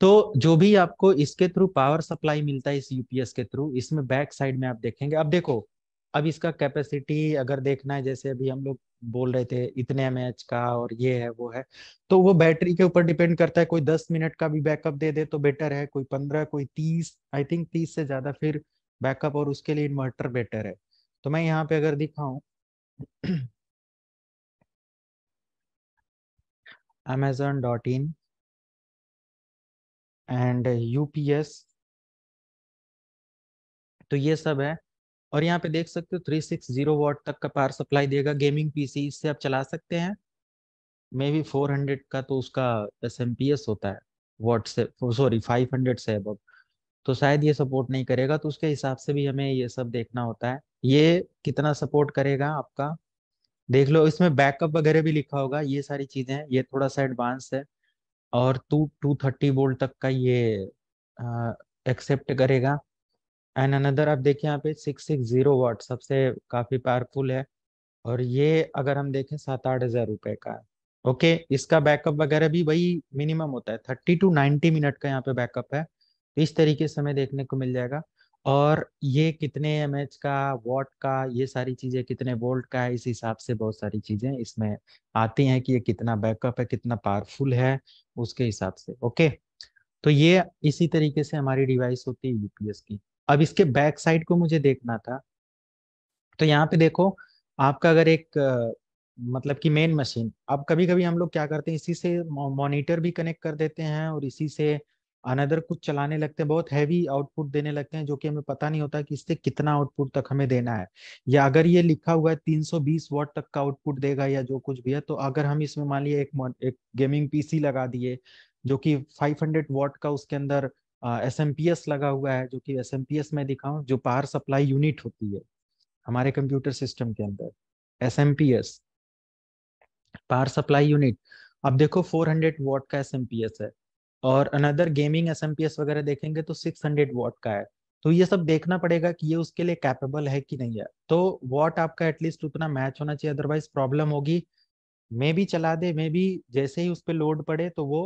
तो जो भी आपको इसके थ्रू पावर सप्लाई मिलता है इस यूपीएस के थ्रू इसमें बैक साइड में आप देखेंगे अब देखो अब इसका कैपेसिटी अगर देखना है जैसे अभी हम लोग बोल रहे थे इतने एम का और ये है वो है तो वो बैटरी के ऊपर डिपेंड करता है कोई दस मिनट का भी बैकअप दे दे तो बेटर है कोई पंद्रह कोई तीस आई थिंक तीस से ज्यादा फिर बैकअप और उसके लिए इन्वर्टर बेटर है तो मैं यहाँ पे अगर दिखाऊं Amazon dot in and UPS तो ये सब है और यहाँ पे देख सकते हो 360 वॉट तक का पावर सप्लाई देगा गेमिंग पीसी इससे आप चला सकते हैं मे बी 400 का तो उसका एस होता है वॉट से सॉरी 500 से अब तो शायद ये सपोर्ट नहीं करेगा तो उसके हिसाब से भी हमें ये सब देखना होता है ये कितना सपोर्ट करेगा आपका देख लो इसमें बैकअप वगैरह भी लिखा होगा ये सारी चीजें हैं ये थोड़ा सा एडवांस है और टू टू थर्टी वोल्ट तक का ये एक्सेप्ट करेगा एंड अनदर आप देखिए यहाँ पे सिक्स सिक्स जीरो वाट सबसे काफ़ी पावरफुल है और ये अगर हम देखें सात आठ हज़ार रुपए का है ओके okay, इसका बैकअप वगैरह भी वही मिनिमम होता है थर्टी टू नाइनटी मिनट का यहाँ पे बैकअप है तो इस तरीके से हमें देखने को मिल जाएगा और ये कितने एम का वॉट का ये सारी चीज़ें कितने वोल्ट का है इस हिसाब से बहुत सारी चीज़ें इसमें आती हैं कि ये कितना बैकअप है कितना पावरफुल है उसके हिसाब से ओके okay? तो ये इसी तरीके से हमारी डिवाइस होती है यूपीएस की अब इसके बैक साइड को मुझे देखना था तो यहाँ पे देखो आपका अगर एक मतलब कि मेन मशीन अब कभी कभी हम लोग क्या करते हैं इसी से मॉनिटर भी कनेक्ट कर देते हैं और इसी से अनदर कुछ चलाने लगते हैं बहुत हैवी आउटपुट देने लगते हैं जो कि हमें पता नहीं होता कि इससे कितना आउटपुट तक हमें देना है या अगर ये लिखा हुआ है 320 वॉट तक का आउटपुट देगा या जो कुछ भी है तो अगर हम इसमें मान लिया एक एक गेमिंग पीसी लगा दिए जो कि 500 वॉट का उसके अंदर एस एम पी एस लगा हुआ है जो कि एस एम पी एस में दिखाऊँ जो पावर सप्लाई यूनिट होती है हमारे कंप्यूटर सिस्टम के अंदर S M P S power supply unit अब देखो 400 वॉट का एस एम पी एस है और another gaming S M P S वगैरह देखेंगे तो 600 वॉट का है तो ये सब देखना पड़ेगा कि ये उसके लिए कैपेबल है कि नहीं है तो वॉट आपका एटलीस्ट उतना मैच होना चाहिए अदरवाइज प्रॉब्लम होगी मे भी चला दे मे भी जैसे ही उस पर लोड पड़े तो वो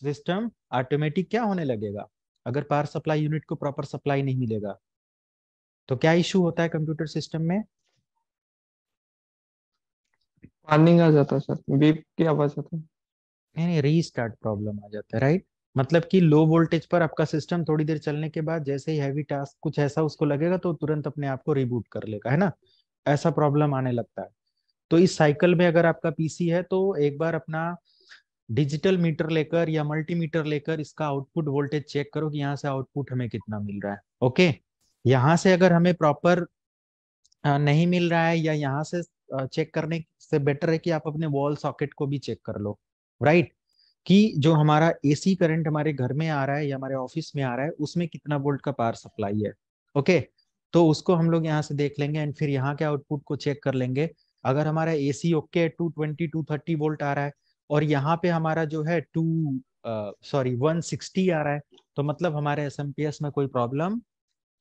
सिस्टम ऑटोमेटिक क्या होने लगेगा अगर पावर सप्लाई यूनिट को प्रॉपर सप्लाई नहीं मिलेगा तो क्या इश्यू होता है कंप्यूटर सिस्टम में पानिंग आ जाता है सर बीप की आवाज आती है नहीं नहीं रीस्टार्ट प्रॉब्लम आ जाता है राइट मतलब कि लो वोल्टेज पर आपका सिस्टम थोड़ी देर चलने के बाद जैसे ही हैवी टास्क कुछ ऐसा उसको लगेगा तो तुरंत अपने आप को रिबूट कर लेगा है ना ऐसा प्रॉब्लम आने लगता है तो इस साइकिल में अगर आपका पीसी है तो एक बार अपना डिजिटल मीटर लेकर या मल्टीमीटर लेकर इसका आउटपुट वोल्टेज चेक करो कि यहाँ से आउटपुट हमें कितना मिल रहा है ओके यहाँ से अगर हमें प्रॉपर नहीं मिल रहा है या यहाँ से चेक करने से बेटर है कि आप अपने वॉल सॉकेट को भी चेक कर लो राइट कि जो हमारा एसी करंट हमारे घर में आ रहा है या हमारे ऑफिस में आ रहा है उसमें कितना वोल्ट का पावर सप्लाई है ओके तो उसको हम लोग यहाँ से देख लेंगे एंड फिर यहाँ के आउटपुट को चेक कर लेंगे अगर हमारा AC okay two twenty two thirty volt आ रहा है और यहाँ पे हमारा जो है टू सॉरी वन सिक्सटी आ रहा है तो मतलब हमारे एस में कोई प्रॉब्लम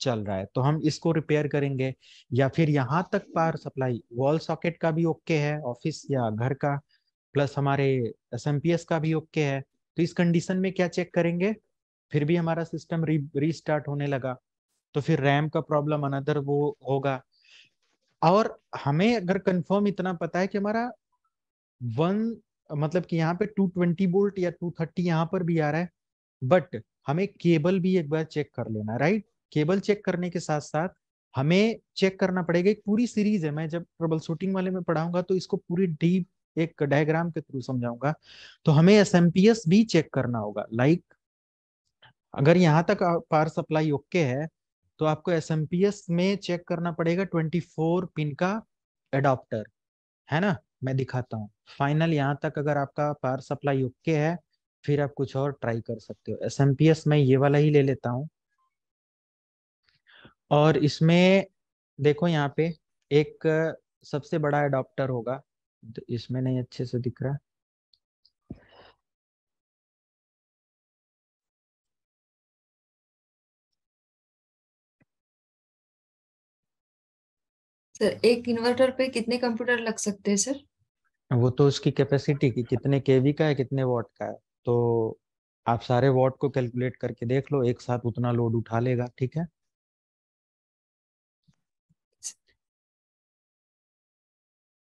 चल रहा है तो हम इसको रिपेयर करेंगे या फिर यहाँ तक पार सप्लाई वॉल सॉकेट का भी ओके है ऑफिस या घर का प्लस हमारे एस एम पी एस का भी ओके है तो इस कंडीशन में क्या चेक करेंगे फिर भी हमारा सिस्टम री रीस्टार्ट होने लगा तो फिर रैम का प्रॉब्लम अनदर वो होगा और हमें अगर कंफर्म इतना पता है कि हमारा वन मतलब कि यहाँ पे 220 वोल्ट या 230 यहाँ पर भी आ रहा है बट हमें केबल भी एक बार चेक कर लेना राइट केबल चेक करने के साथ साथ हमें चेक करना पड़ेगा एक पूरी सीरीज है मैं जब ट्रबल शूटिंग वाले में पढ़ाऊंगा तो इसको पूरी डीप एक डायग्राम के थ्रू समझाऊंगा तो हमें एस भी चेक करना होगा लाइक like, अगर यहाँ तक पावर सप्लाई ओके है तो आपको एस में चेक करना पड़ेगा फोर पिन का एडॉप्टर है ना मैं दिखाता हूँ फाइनल यहाँ तक अगर आपका पावर सप्लाई ओके है फिर आप कुछ और ट्राई कर सकते हो एस एम पी एस मैं ये वाला ही ले लेता हूँ और इसमें देखो यहाँ पे एक सबसे बड़ा एडॉप्टर होगा तो इसमें नहीं अच्छे से दिख रहा सर एक इन्वर्टर पे कितने कंप्यूटर लग सकते हैं सर वो तो उसकी कैपेसिटी की कितने केवी का है कितने वॉट का है तो आप सारे वॉट को कैलकुलेट करके देख लो एक साथ उतना लोड उठा लेगा ठीक है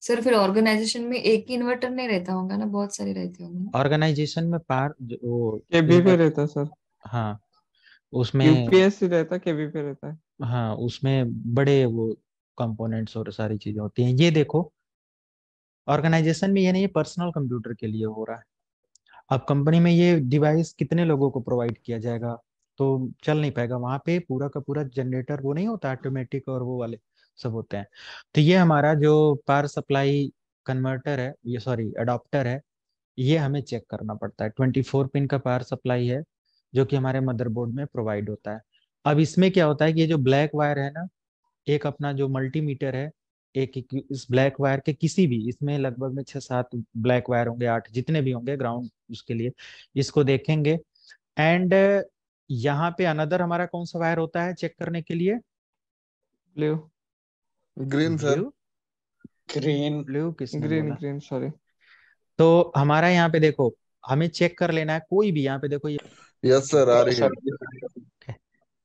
सर फिर ऑर्गेनाइजेशन में एक ही इन्वर्टर नहीं रहता होगा ना बहुत सारे रहते होंगे ऑर्गेनाइजेशन में पार वो केबी पे रहता सर हाँ उसमें यूपीएससी रहता केबी पे रहता है हाँ उसमें बड़े वो कंपोनेंट्स और सारी चीजें होती हैं ये देखो ऑर्गेनाइजेशन में ये नहीं है पर्सनल कंप्यूटर के लिए हो रहा है अब कंपनी में ये डिवाइस कितने लोगों को प्रोवाइड किया जाएगा तो चल नहीं पाएगा वहां पे पूरा का पूरा जनरेटर वो नहीं होता ऑटोमेटिक और वो वाले सब होते हैं तो ये हमारा जो पावर सप्लाई कन्वर्टर है ये सॉरी अडोप्टर है ये हमें चेक करना पड़ता है ट्वेंटी फोर पिन का पावर सप्लाई है जो कि हमारे मदरबोर्ड में प्रोवाइड होता है अब इसमें क्या होता है कि ये जो ब्लैक वायर है ना एक अपना जो मल्टीमीटर है एक एक इस ब्लैक वायर के किसी भी इसमें लगभग में छह सात ब्लैक वायर होंगे आठ जितने भी होंगे ग्राउंड उसके लिए इसको देखेंगे एंड यहाँ पे अनदर हमारा कौन सा वायर होता है चेक करने के लिए blue green sir green blue किस ग्रीन ग्रीन सॉरी तो हमारा यहाँ पे देखो हमें चेक कर लेना है कोई भी यहाँ पे देखो यस सर आ रही है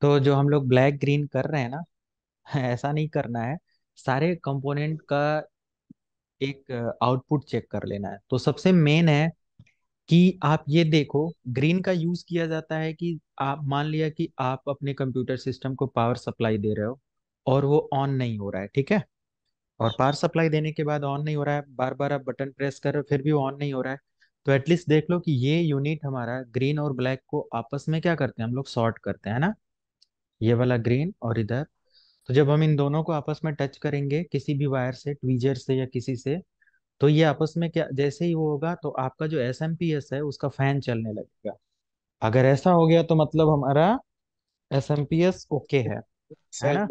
तो जो हम लोग ब्लैक ग्रीन कर रहे हैं ना ऐसा नहीं करना है सारे कंपोनेंट का एक आउटपुट चेक कर लेना है तो सबसे मेन है कि आप ये देखो ग्रीन का यूज किया जाता है कि आप मान लिया कि आप अपने कंप्यूटर सिस्टम को पावर सप्लाई दे रहे हो और वो ऑन नहीं हो रहा है ठीक है और पावर सप्लाई देने के बाद ऑन नहीं हो रहा है बार बार आप बटन प्रेस कर रहे हो फिर भी ऑन नहीं हो रहा है तो एटलीस्ट देख लो कि ये यूनिट हमारा ग्रीन और ब्लैक को आपस में क्या करते हैं हम लोग शॉर्ट करते हैं ना ये वाला ग्रीन और इधर तो जब हम इन दोनों को आपस में टच करेंगे किसी भी वायर से ट्वीजर से या किसी से तो ये आपस में क्या जैसे ही वो होगा तो आपका जो एस एम पी एस है उसका फैन चलने लगेगा अगर ऐसा हो गया तो मतलब हमारा S M P S okay है है ना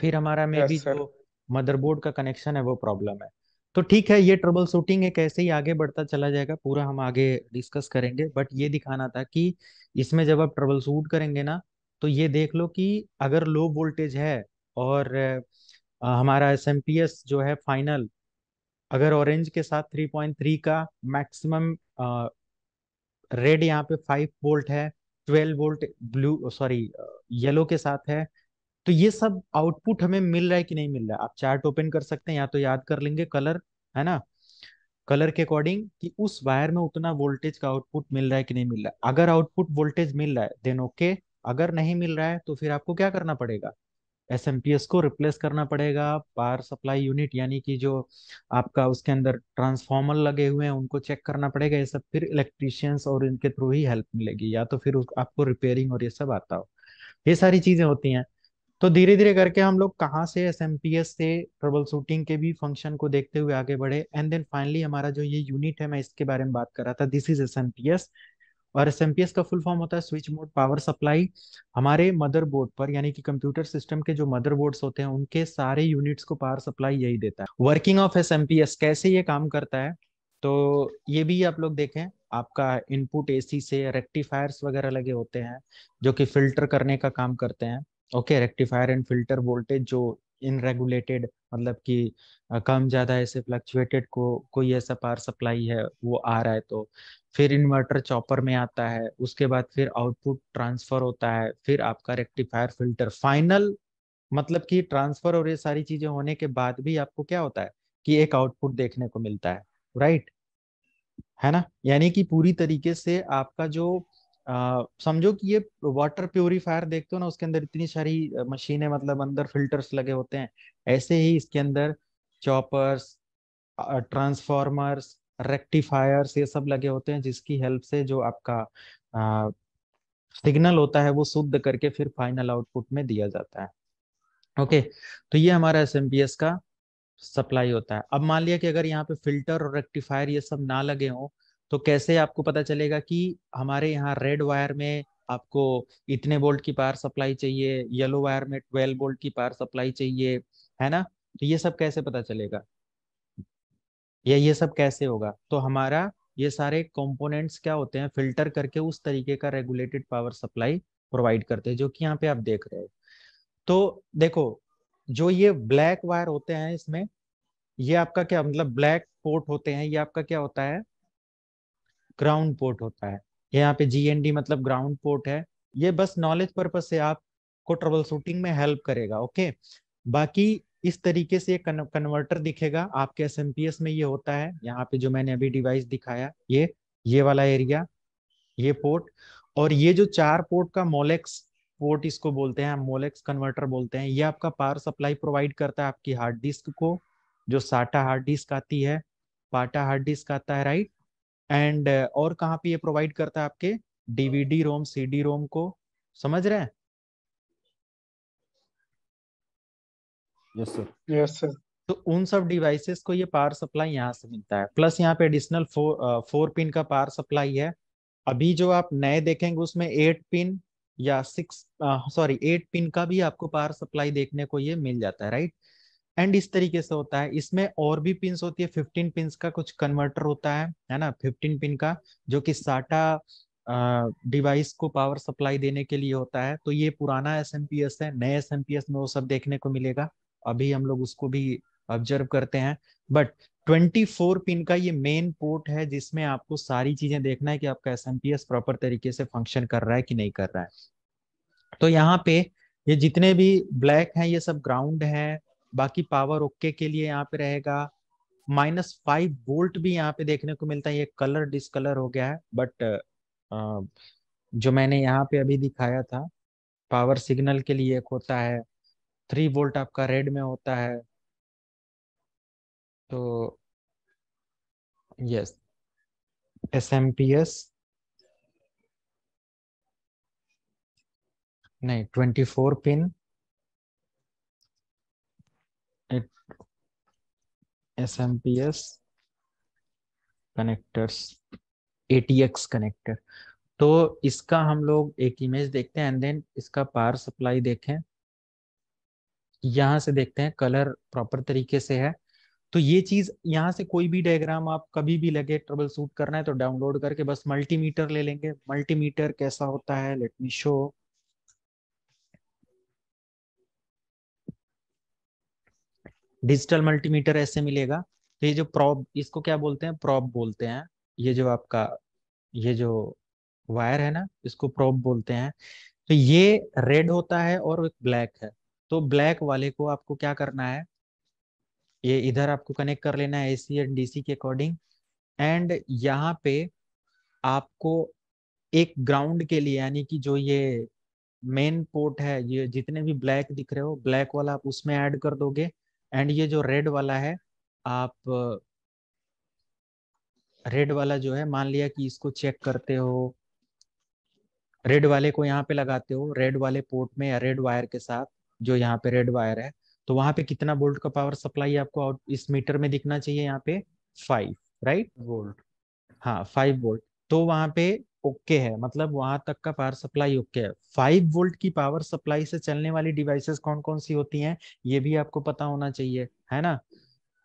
फिर हमारा मे बी जो मदरबोर्ड का कनेक्शन है वो प्रॉब्लम है तो ठीक है ये ट्रबल शूटिंग है कैसे ही आगे बढ़ता चला जाएगा पूरा हम आगे डिस्कस करेंगे बट ये दिखाना था कि इसमें जब आप ट्रबल शूट करेंगे ना तो ये देख लो कि अगर लो वोल्टेज है और हमारा एस जो है फाइनल अगर ऑरेंज के साथ 3.3 का मैक्सिमम रेड यहाँ पे 5 वोल्ट है 12 वोल्ट ब्लू सॉरी येलो के साथ है तो ये सब आउटपुट हमें मिल रहा है कि नहीं मिल रहा है आप चार्ट ओपन कर सकते हैं या तो याद कर लेंगे कलर है ना कलर के अकॉर्डिंग कि उस वायर में उतना वोल्टेज का आउटपुट मिल रहा है कि नहीं मिल रहा है अगर आउटपुट वोल्टेज मिल रहा है देन ओके okay, अगर नहीं मिल रहा है तो फिर आपको क्या करना पड़ेगा एस एम पी एस को रिप्लेस करना पड़ेगा पावर सप्लाई यूनिट यानी कि जो आपका उसके अंदर ट्रांसफॉर्मर लगे हुए हैं उनको चेक करना पड़ेगा ये सब फिर इलेक्ट्रीशियंस और इनके थ्रू ही हेल्प मिलेगी या तो फिर आपको रिपेयरिंग और ये सब आता हो ये सारी चीजें होती हैं तो धीरे धीरे करके हम लोग कहाँ से एस एम पी एस से ट्रबल शूटिंग के भी फंक्शन को देखते हुए आगे बढ़े एंड देन फाइनली हमारा जो ये यूनिट है मैं इसके बारे में बात कर रहा था this is S M P S और एस का फुल फॉर्म होता है स्विच मोड पावर सप्लाई हमारे मदरबोर्ड पर यानी कि कंप्यूटर सिस्टम के जो मदरबोर्ड्स होते हैं उनके सारे यूनिट्स को पावर सप्लाई यही देता है वर्किंग ऑफ एस कैसे ये काम करता है तो ये भी आप लोग देखें आपका इनपुट एसी से रेक्टिफायर्स वगैरह लगे होते हैं जो कि फिल्टर करने का काम करते हैं okay rectifier and filter voltage जो इनरेगुलेटेड मतलब कि कम ज़्यादा ऐसे फ्लक्चुएटेड को कोई ऐसा पावर सप्लाई है वो आ रहा है तो फिर इन्वर्टर चॉपर में आता है उसके बाद फिर आउटपुट ट्रांसफर होता है फिर आपका रेक्टिफायर फिल्टर फाइनल मतलब कि ट्रांसफर और ये सारी चीजें होने के बाद भी आपको क्या होता है कि एक आउटपुट देखने को मिलता है राइट है ना यानी कि पूरी तरीके से आपका जो समझो कि ये वाटर प्योरीफायर देखते हो ना उसके अंदर इतनी सारी मशीनें मतलब अंदर फिल्टर्स लगे होते हैं ऐसे ही इसके अंदर चॉपर्स ट्रांसफॉर्मर्स रेक्टिफायर्स ये सब लगे होते हैं जिसकी हेल्प से जो आपका सिग्नल होता है वो शुद्ध करके फिर फाइनल आउटपुट में दिया जाता है ओके तो ये हमारा एस का सप्लाई होता है अब मान लिया कि अगर यहाँ पे फिल्टर और रेक्टिफायर ये सब ना लगे हों तो कैसे आपको पता चलेगा कि हमारे यहाँ रेड वायर में आपको इतने वोल्ट की पावर सप्लाई चाहिए येलो वायर में ट्वेल्व वोल्ट की पावर सप्लाई चाहिए है ना तो ये सब कैसे पता चलेगा या ये सब कैसे होगा तो हमारा ये सारे कंपोनेंट्स क्या होते हैं फिल्टर करके उस तरीके का रेगुलेटेड पावर सप्लाई प्रोवाइड करते हैं जो कि यहाँ पे आप देख रहे हो तो देखो जो ये ब्लैक वायर होते हैं इसमें ये आपका क्या मतलब ब्लैक पोर्ट होते हैं ये आपका क्या होता है ग्राउंड पोर्ट होता है यहाँ पे जीएनडी मतलब ग्राउंड पोर्ट है ये बस नॉलेज पर्पज से आपको ट्रबल शूटिंग में हेल्प करेगा ओके बाकी इस तरीके से ये कन्वर्टर दिखेगा आपके एस में ये होता है यहाँ पे जो मैंने अभी डिवाइस दिखाया ये ये वाला एरिया ये पोर्ट और ये जो चार पोर्ट का मोलेक्स पोर्ट इसको बोलते हैं मोलेक्स कन्वर्टर बोलते हैं ये आपका पावर सप्लाई प्रोवाइड करता है आपकी हार्ड डिस्क को जो साटा हार्ड डिस्क आती है पाटा हार्ड डिस्क आता है राइट एंड uh, और कहाँ पे ये प्रोवाइड करता है आपके डीवीडी रोम सीडी रोम को समझ रहे हैं यस सर यस सर तो उन सब डिवाइसेस को ये पावर सप्लाई यहाँ से मिलता है प्लस यहाँ पे एडिशनल फोर फोर पिन का पावर सप्लाई है अभी जो आप नए देखेंगे उसमें एट पिन या सिक्स सॉरी एट पिन का भी आपको पावर सप्लाई देखने को ये मिल जाता है राइट एंड इस तरीके से होता है इसमें और भी पिन होती है फिफ्टीन पिन का कुछ कन्वर्टर होता है है ना फिफ्टीन पिन का जो कि साटा डिवाइस को पावर सप्लाई देने के लिए होता है तो ये पुराना एस है नए एस में वो सब देखने को मिलेगा अभी हम लोग उसको भी ऑब्जर्व करते हैं बट 24 पिन का ये मेन पोर्ट है जिसमें आपको सारी चीजें देखना है कि आपका एस प्रॉपर तरीके से फंक्शन कर रहा है कि नहीं कर रहा है तो यहाँ पे ये जितने भी ब्लैक हैं ये सब ग्राउंड है बाकी पावर ओके के लिए यहाँ पे रहेगा माइनस फाइव वोल्ट भी यहाँ पे देखने को मिलता है ये कलर डिसकलर हो गया है बट जो मैंने यहाँ पे अभी दिखाया था पावर सिग्नल के लिए एक होता है थ्री वोल्ट आपका रेड में होता है तो yes S M P S नहीं twenty four pin it SMPS connectors ATX connector तो इसका हम लोग एक इमेज देखते हैं एंड देन इसका पावर सप्लाई देखें यहाँ से देखते हैं कलर प्रॉपर तरीके से है तो ये चीज यहाँ से कोई भी डायग्राम आप कभी भी लगे ट्रबल सूट करना है तो डाउनलोड करके बस मल्टीमीटर ले लेंगे मल्टीमीटर कैसा होता है let me show digital multimeter ऐसे मिलेगा तो ये जो प्रॉब इसको क्या बोलते हैं प्रॉब बोलते हैं ये जो आपका ये जो वायर है ना इसको प्रॉब बोलते हैं तो ये रेड होता है और एक ब्लैक है तो ब्लैक वाले को आपको क्या करना है ये इधर आपको कनेक्ट कर लेना है एसी एंड डीसी के अकॉर्डिंग एंड यहाँ पे आपको एक ग्राउंड के लिए यानी कि जो ये मेन पोर्ट है ये जितने भी ब्लैक दिख रहे हो ब्लैक वाला आप उसमें ऐड कर दोगे एंड ये जो रेड वाला है आप रेड वाला जो है मान लिया कि इसको चेक करते हो रेड वाले को यहाँ पे लगाते हो रेड वाले पोर्ट में या रेड वायर के साथ जो यहाँ पे रेड वायर है तो वहां पे कितना वोल्ट का पावर सप्लाई आपको इस मीटर में दिखना चाहिए यहाँ पे फाइव राइट वोल्ट हाँ फाइव वोल्ट तो वहां पे ओके okay है मतलब वहां तक का पावर सप्लाई ओके है फाइव वोल्ट की पावर सप्लाई से चलने वाली डिवाइसेस कौन कौन सी होती हैं ये भी आपको पता होना चाहिए है ना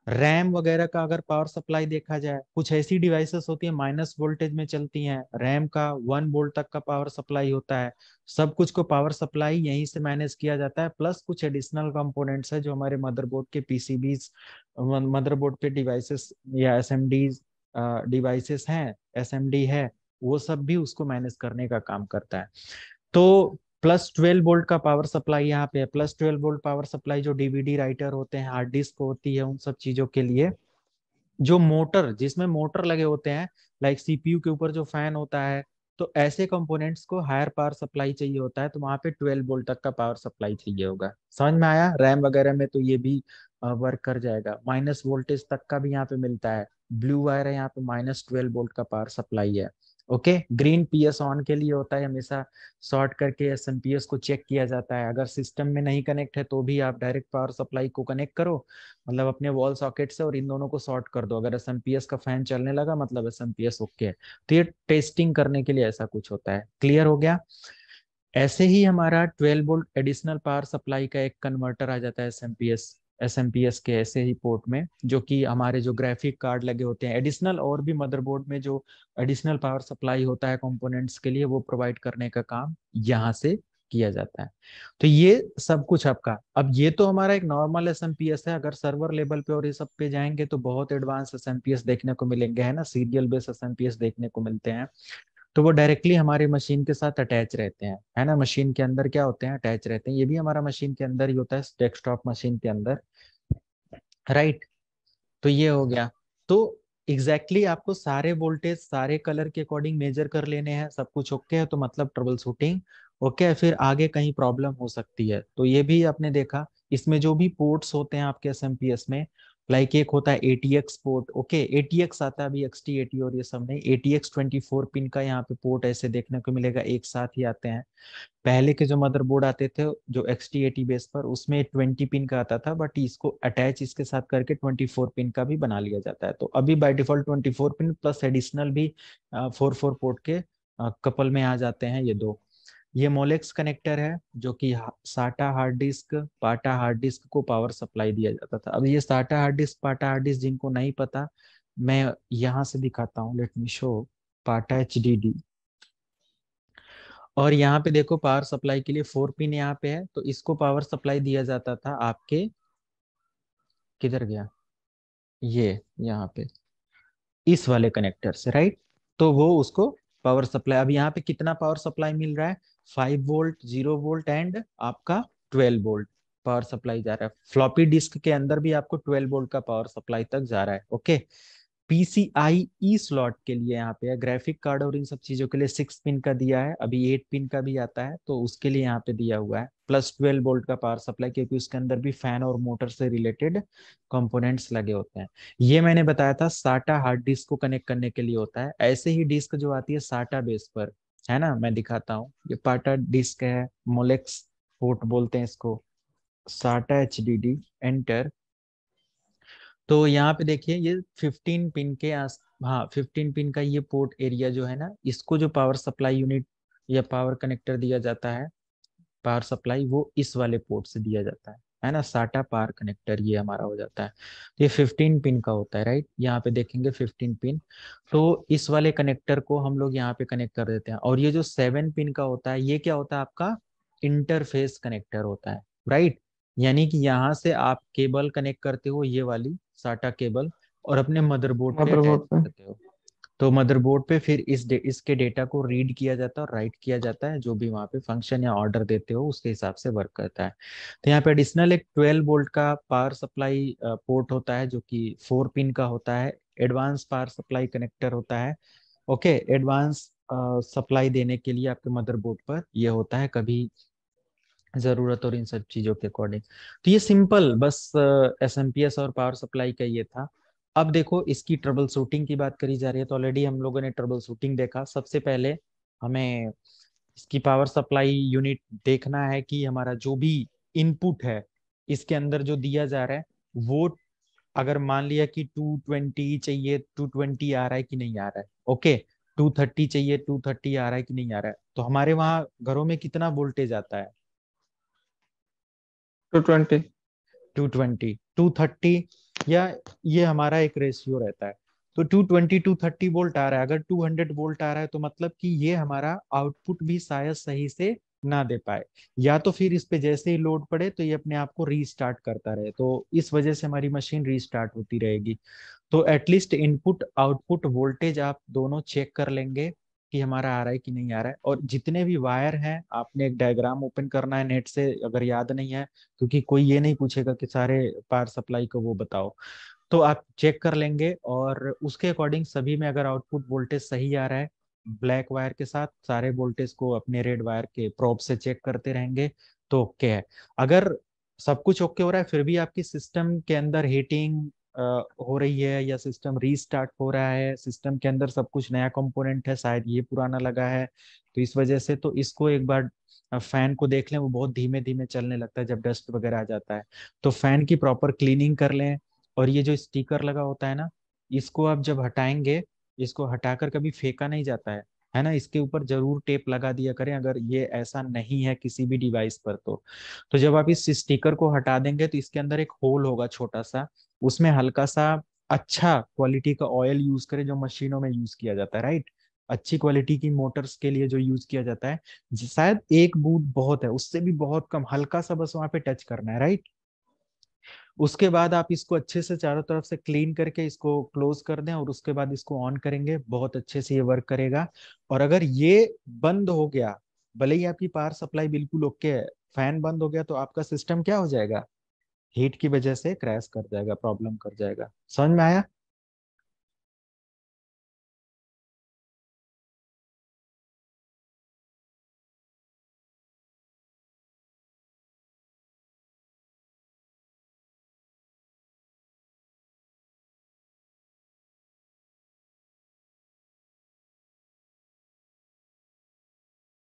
रैम वगैरह का अगर पावर सप्लाई देखा जाए कुछ ऐसी डिवाइसेस होती है माइनस वोल्टेज में चलती हैं रैम का वन वोल्ट तक का पावर सप्लाई होता है सब कुछ को पावर सप्लाई यहीं से मैनेज किया जाता है प्लस कुछ एडिशनल कंपोनेंट्स है जो हमारे मदरबोर्ड के पीसीबीज मदरबोर्ड पे डिवाइसेस या एस एम डिवाइसेस हैं एस है वो सब भी उसको माइनस करने का काम करता है तो प्लस ट्वेल्व वोल्ट का पावर सप्लाई यहाँ पे है plus twelve volt power supply जो डीवीडी राइटर होते हैं हार्ड डिस्क होती है उन सब चीजों के लिए जो मोटर जिसमें मोटर लगे होते हैं लाइक सीपीयू के ऊपर जो फैन होता है तो ऐसे कंपोनेंट्स को हायर पावर सप्लाई चाहिए होता है तो वहां पे 12 वोल्ट तक का पावर सप्लाई चाहिए होगा समझ में आया रैम वगैरह में तो ये भी वर्क कर जाएगा माइनस वोल्टेज तक का भी यहाँ पे मिलता है ब्लू वायर है यहाँ पे माइनस ट्वेल्व वोल्ट का पावर सप्लाई है ओके ग्रीन पीएस ऑन के लिए होता है हमेशा शॉर्ट करके एस एम पी एस को चेक किया जाता है अगर सिस्टम में नहीं कनेक्ट है तो भी आप डायरेक्ट पावर सप्लाई को कनेक्ट करो मतलब अपने वॉल सॉकेट से और इन दोनों को शॉर्ट कर दो अगर एस एम पी एस का फैन चलने लगा मतलब S M P S okay है तो ये टेस्टिंग करने के लिए ऐसा कुछ होता है क्लियर हो गया ऐसे ही हमारा 12 वोल्ट एडिशनल पावर सप्लाई का एक कन्वर्टर आ जाता है S M P S S M P S के ऐसे ही पोर्ट में जो कि हमारे जो ग्राफिक कार्ड लगे होते हैं एडिशनल और भी मदरबोर्ड में जो एडिशनल पावर सप्लाई होता है कंपोनेंट्स के लिए वो प्रोवाइड करने का काम यहाँ से किया जाता है तो ये सब कुछ आपका अब ये तो हमारा एक normal S M P S है अगर सर्वर लेवल पे और ये सब पे जाएंगे तो बहुत advance S M P S देखने को मिलेंगे है ना सीरियल बेस्ड एस देखने को मिलते हैं तो वो डायरेक्टली हमारी मशीन के साथ अटैच रहते हैं है ना मशीन के अंदर क्या होते हैं अटैच रहते हैं ये भी हमारा मशीन के अंदर ही होता है डेस्कटॉप मशीन के अंदर राइट right. तो ये हो गया तो एग्जैक्टली exactly आपको सारे वोल्टेज सारे कलर के अकॉर्डिंग मेजर कर लेने हैं सब कुछ ओके है तो मतलब ट्रबल शूटिंग ओके okay, फिर आगे कहीं प्रॉब्लम हो सकती है तो ये भी आपने देखा इसमें जो भी पोर्ट्स होते हैं आपके एस में लाइक like एक होता है एटीएक्स पोर्ट ओके एटीएक्स आता है अभी एक्सटी एटी और ये सब नहीं एटीएक्स ट्वेंटी फोर पिन का यहाँ पे पोर्ट ऐसे देखने को मिलेगा एक साथ ही आते हैं पहले के जो मदरबोर्ड आते थे जो एक्सटी एटी बेस पर उसमें ट्वेंटी पिन का आता था बट इसको अटैच इसके साथ करके ट्वेंटी फोर पिन का भी बना लिया जाता है तो अभी by default twenty four pin plus additional भी फोर फोर पोर्ट के कपल में आ जाते हैं ये दो ये मोलेक्स कनेक्टर है जो कि SATA hard disk PATA hard disk को पावर सप्लाई दिया जाता था अब ये SATA hard disk PATA hard disk जिनको नहीं पता मैं यहां से दिखाता हूँ let me show PATA H D D और यहाँ पे देखो पावर सप्लाई के लिए फोर पिन यहाँ पे है तो इसको पावर सप्लाई दिया जाता था आपके किधर गया ये यहाँ पे इस वाले कनेक्टर से राइट तो वो उसको पावर सप्लाई अब यहाँ पे कितना पावर सप्लाई मिल रहा है five volt zero volt and आपका ट्वेल्व वोल्ट पावर सप्लाई जा रहा है फ्लॉपी डिस्क के अंदर भी आपको ट्वेल्व वोल्ट का पावर सप्लाई तक जा रहा है ओके पीसीआई स्लॉट e के लिए यहाँ पे ग्राफिक कार्ड और इन सब चीजों के लिए सिक्स पिन का दिया है अभी एट पिन का भी आता है तो उसके लिए यहाँ पे दिया हुआ है प्लस ट्वेल्व वोल्ट का पावर सप्लाई क्योंकि उसके अंदर भी फैन और मोटर से रिलेटेड कंपोनेंट्स लगे होते हैं ये मैंने बताया था साटा हार्ड डिस्क को कनेक्ट करने के लिए होता है ऐसे ही डिस्क जो आती है साटा बेस पर है ना मैं दिखाता हूँ ये पाटा डिस्क है मोलेक्स फोर्ट बोलते हैं इसको साटा एच डी डी एंटर तो यहाँ पे देखिए ये 15 पिन के आस हाँ 15 पिन का ये पोर्ट एरिया जो है ना इसको जो पावर सप्लाई यूनिट या पावर कनेक्टर दिया जाता है पावर सप्लाई वो इस वाले पोर्ट से दिया जाता है है ना साटा पार कनेक्टर ये हमारा हो जाता है तो ये 15 पिन का होता है राइट यहाँ पे देखेंगे 15 पिन तो इस वाले कनेक्टर को हम लोग यहाँ पे कनेक्ट कर देते हैं और ये जो सेवन पिन का होता है ये क्या होता है आपका इंटरफेस कनेक्टर होता है राइट यानी कि यहाँ से आप केबल कनेक्ट करते हो ये वाली साटा केबल और अपने मदरबोर्ड मदरबोर्ड करते हो तो मदरबोर्ड पे फिर इस डे, इसके डेटा को रीड किया जाता है और राइट किया जाता है जो भी वहाँ पे फंक्शन या ऑर्डर देते हो उसके हिसाब से वर्क करता है तो यहाँ पे एडिशनल एक 12 वोल्ट का पावर सप्लाई पोर्ट होता है जो कि फोर पिन का होता है एडवांस पावर सप्लाई कनेक्टर होता है ओके एडवांस सप्लाई देने के लिए आपके मदरबोर्ड पर यह होता है कभी जरूरत और इन सब चीजों के अकॉर्डिंग तो ये सिंपल बस एस एम पी एस और पावर सप्लाई का ये था अब देखो इसकी ट्रबल शूटिंग की बात करी जा रही है तो ऑलरेडी हम लोगों ने ट्रबल शूटिंग देखा सबसे पहले हमें इसकी पावर सप्लाई यूनिट देखना है कि हमारा जो भी इनपुट है इसके अंदर जो दिया जा रहा है वो अगर मान लिया कि 220 चाहिए 220 आ रहा है कि नहीं आ रहा है ओके 230 चाहिए 230 आ रहा है कि नहीं आ रहा है तो हमारे वहां घरों में कितना वोल्टेज आता है 220 220 230 या ये हमारा एक रेशियो रहता है तो 220 टू थर्टी वोल्ट आ रहा है अगर 200 वोल्ट आ रहा है तो मतलब कि ये हमारा आउटपुट भी शायद सही से ना दे पाए या तो फिर इस पे जैसे ही लोड पड़े तो ये अपने आप को रीस्टार्ट करता रहे तो इस वजह से हमारी मशीन रीस्टार्ट होती रहेगी तो एटलीस्ट इनपुट आउटपुट वोल्टेज आप दोनों चेक कर लेंगे कि हमारा आ रहा है कि नहीं आ रहा है और जितने भी वायर हैं आपने एक डायग्राम ओपन करना है नेट से अगर याद नहीं है क्योंकि कोई ये नहीं पूछेगा कि सारे पावर सप्लाई को वो बताओ तो आप चेक कर लेंगे और उसके अकॉर्डिंग सभी में अगर आउटपुट वोल्टेज सही आ रहा है ब्लैक वायर के साथ सारे वोल्टेज को अपने रेड वायर के प्रॉप से चेक करते रहेंगे तो ओके है अगर सब कुछ ओके हो रहा है फिर भी आपकी सिस्टम के अंदर हीटिंग हो रही है या सिस्टम रीस्टार्ट हो रहा है सिस्टम के अंदर सब कुछ नया कंपोनेंट है शायद ये पुराना लगा है तो इस वजह से तो इसको एक बार फैन को देख लें वो बहुत धीमे धीमे चलने लगता है जब डस्ट वगैरह आ जाता है तो फैन की प्रॉपर क्लीनिंग कर लें और ये जो स्टिकर लगा होता है ना इसको आप जब हटाएंगे इसको हटाकर कभी फेंका नहीं जाता है है ना इसके ऊपर जरूर टेप लगा दिया करें अगर ये ऐसा नहीं है किसी भी डिवाइस पर तो तो जब आप इस स्टिकर को हटा देंगे तो इसके अंदर एक होल होगा छोटा सा उसमें हल्का सा अच्छा क्वालिटी का ऑयल यूज करें जो मशीनों में यूज किया जाता है राइट अच्छी क्वालिटी की मोटर्स के लिए जो यूज किया जाता है शायद एक बूट बहुत है उससे भी बहुत कम हल्का सा बस वहां पे टच करना है राइट उसके बाद आप इसको अच्छे से चारों तरफ से क्लीन करके इसको क्लोज कर दें और उसके बाद इसको ऑन करेंगे बहुत अच्छे से ये वर्क करेगा और अगर ये बंद हो गया भले ही आपकी पावर सप्लाई बिल्कुल ओके है फैन बंद हो गया तो आपका सिस्टम क्या हो जाएगा हीट की वजह से क्रैश कर जाएगा प्रॉब्लम कर जाएगा समझ में आया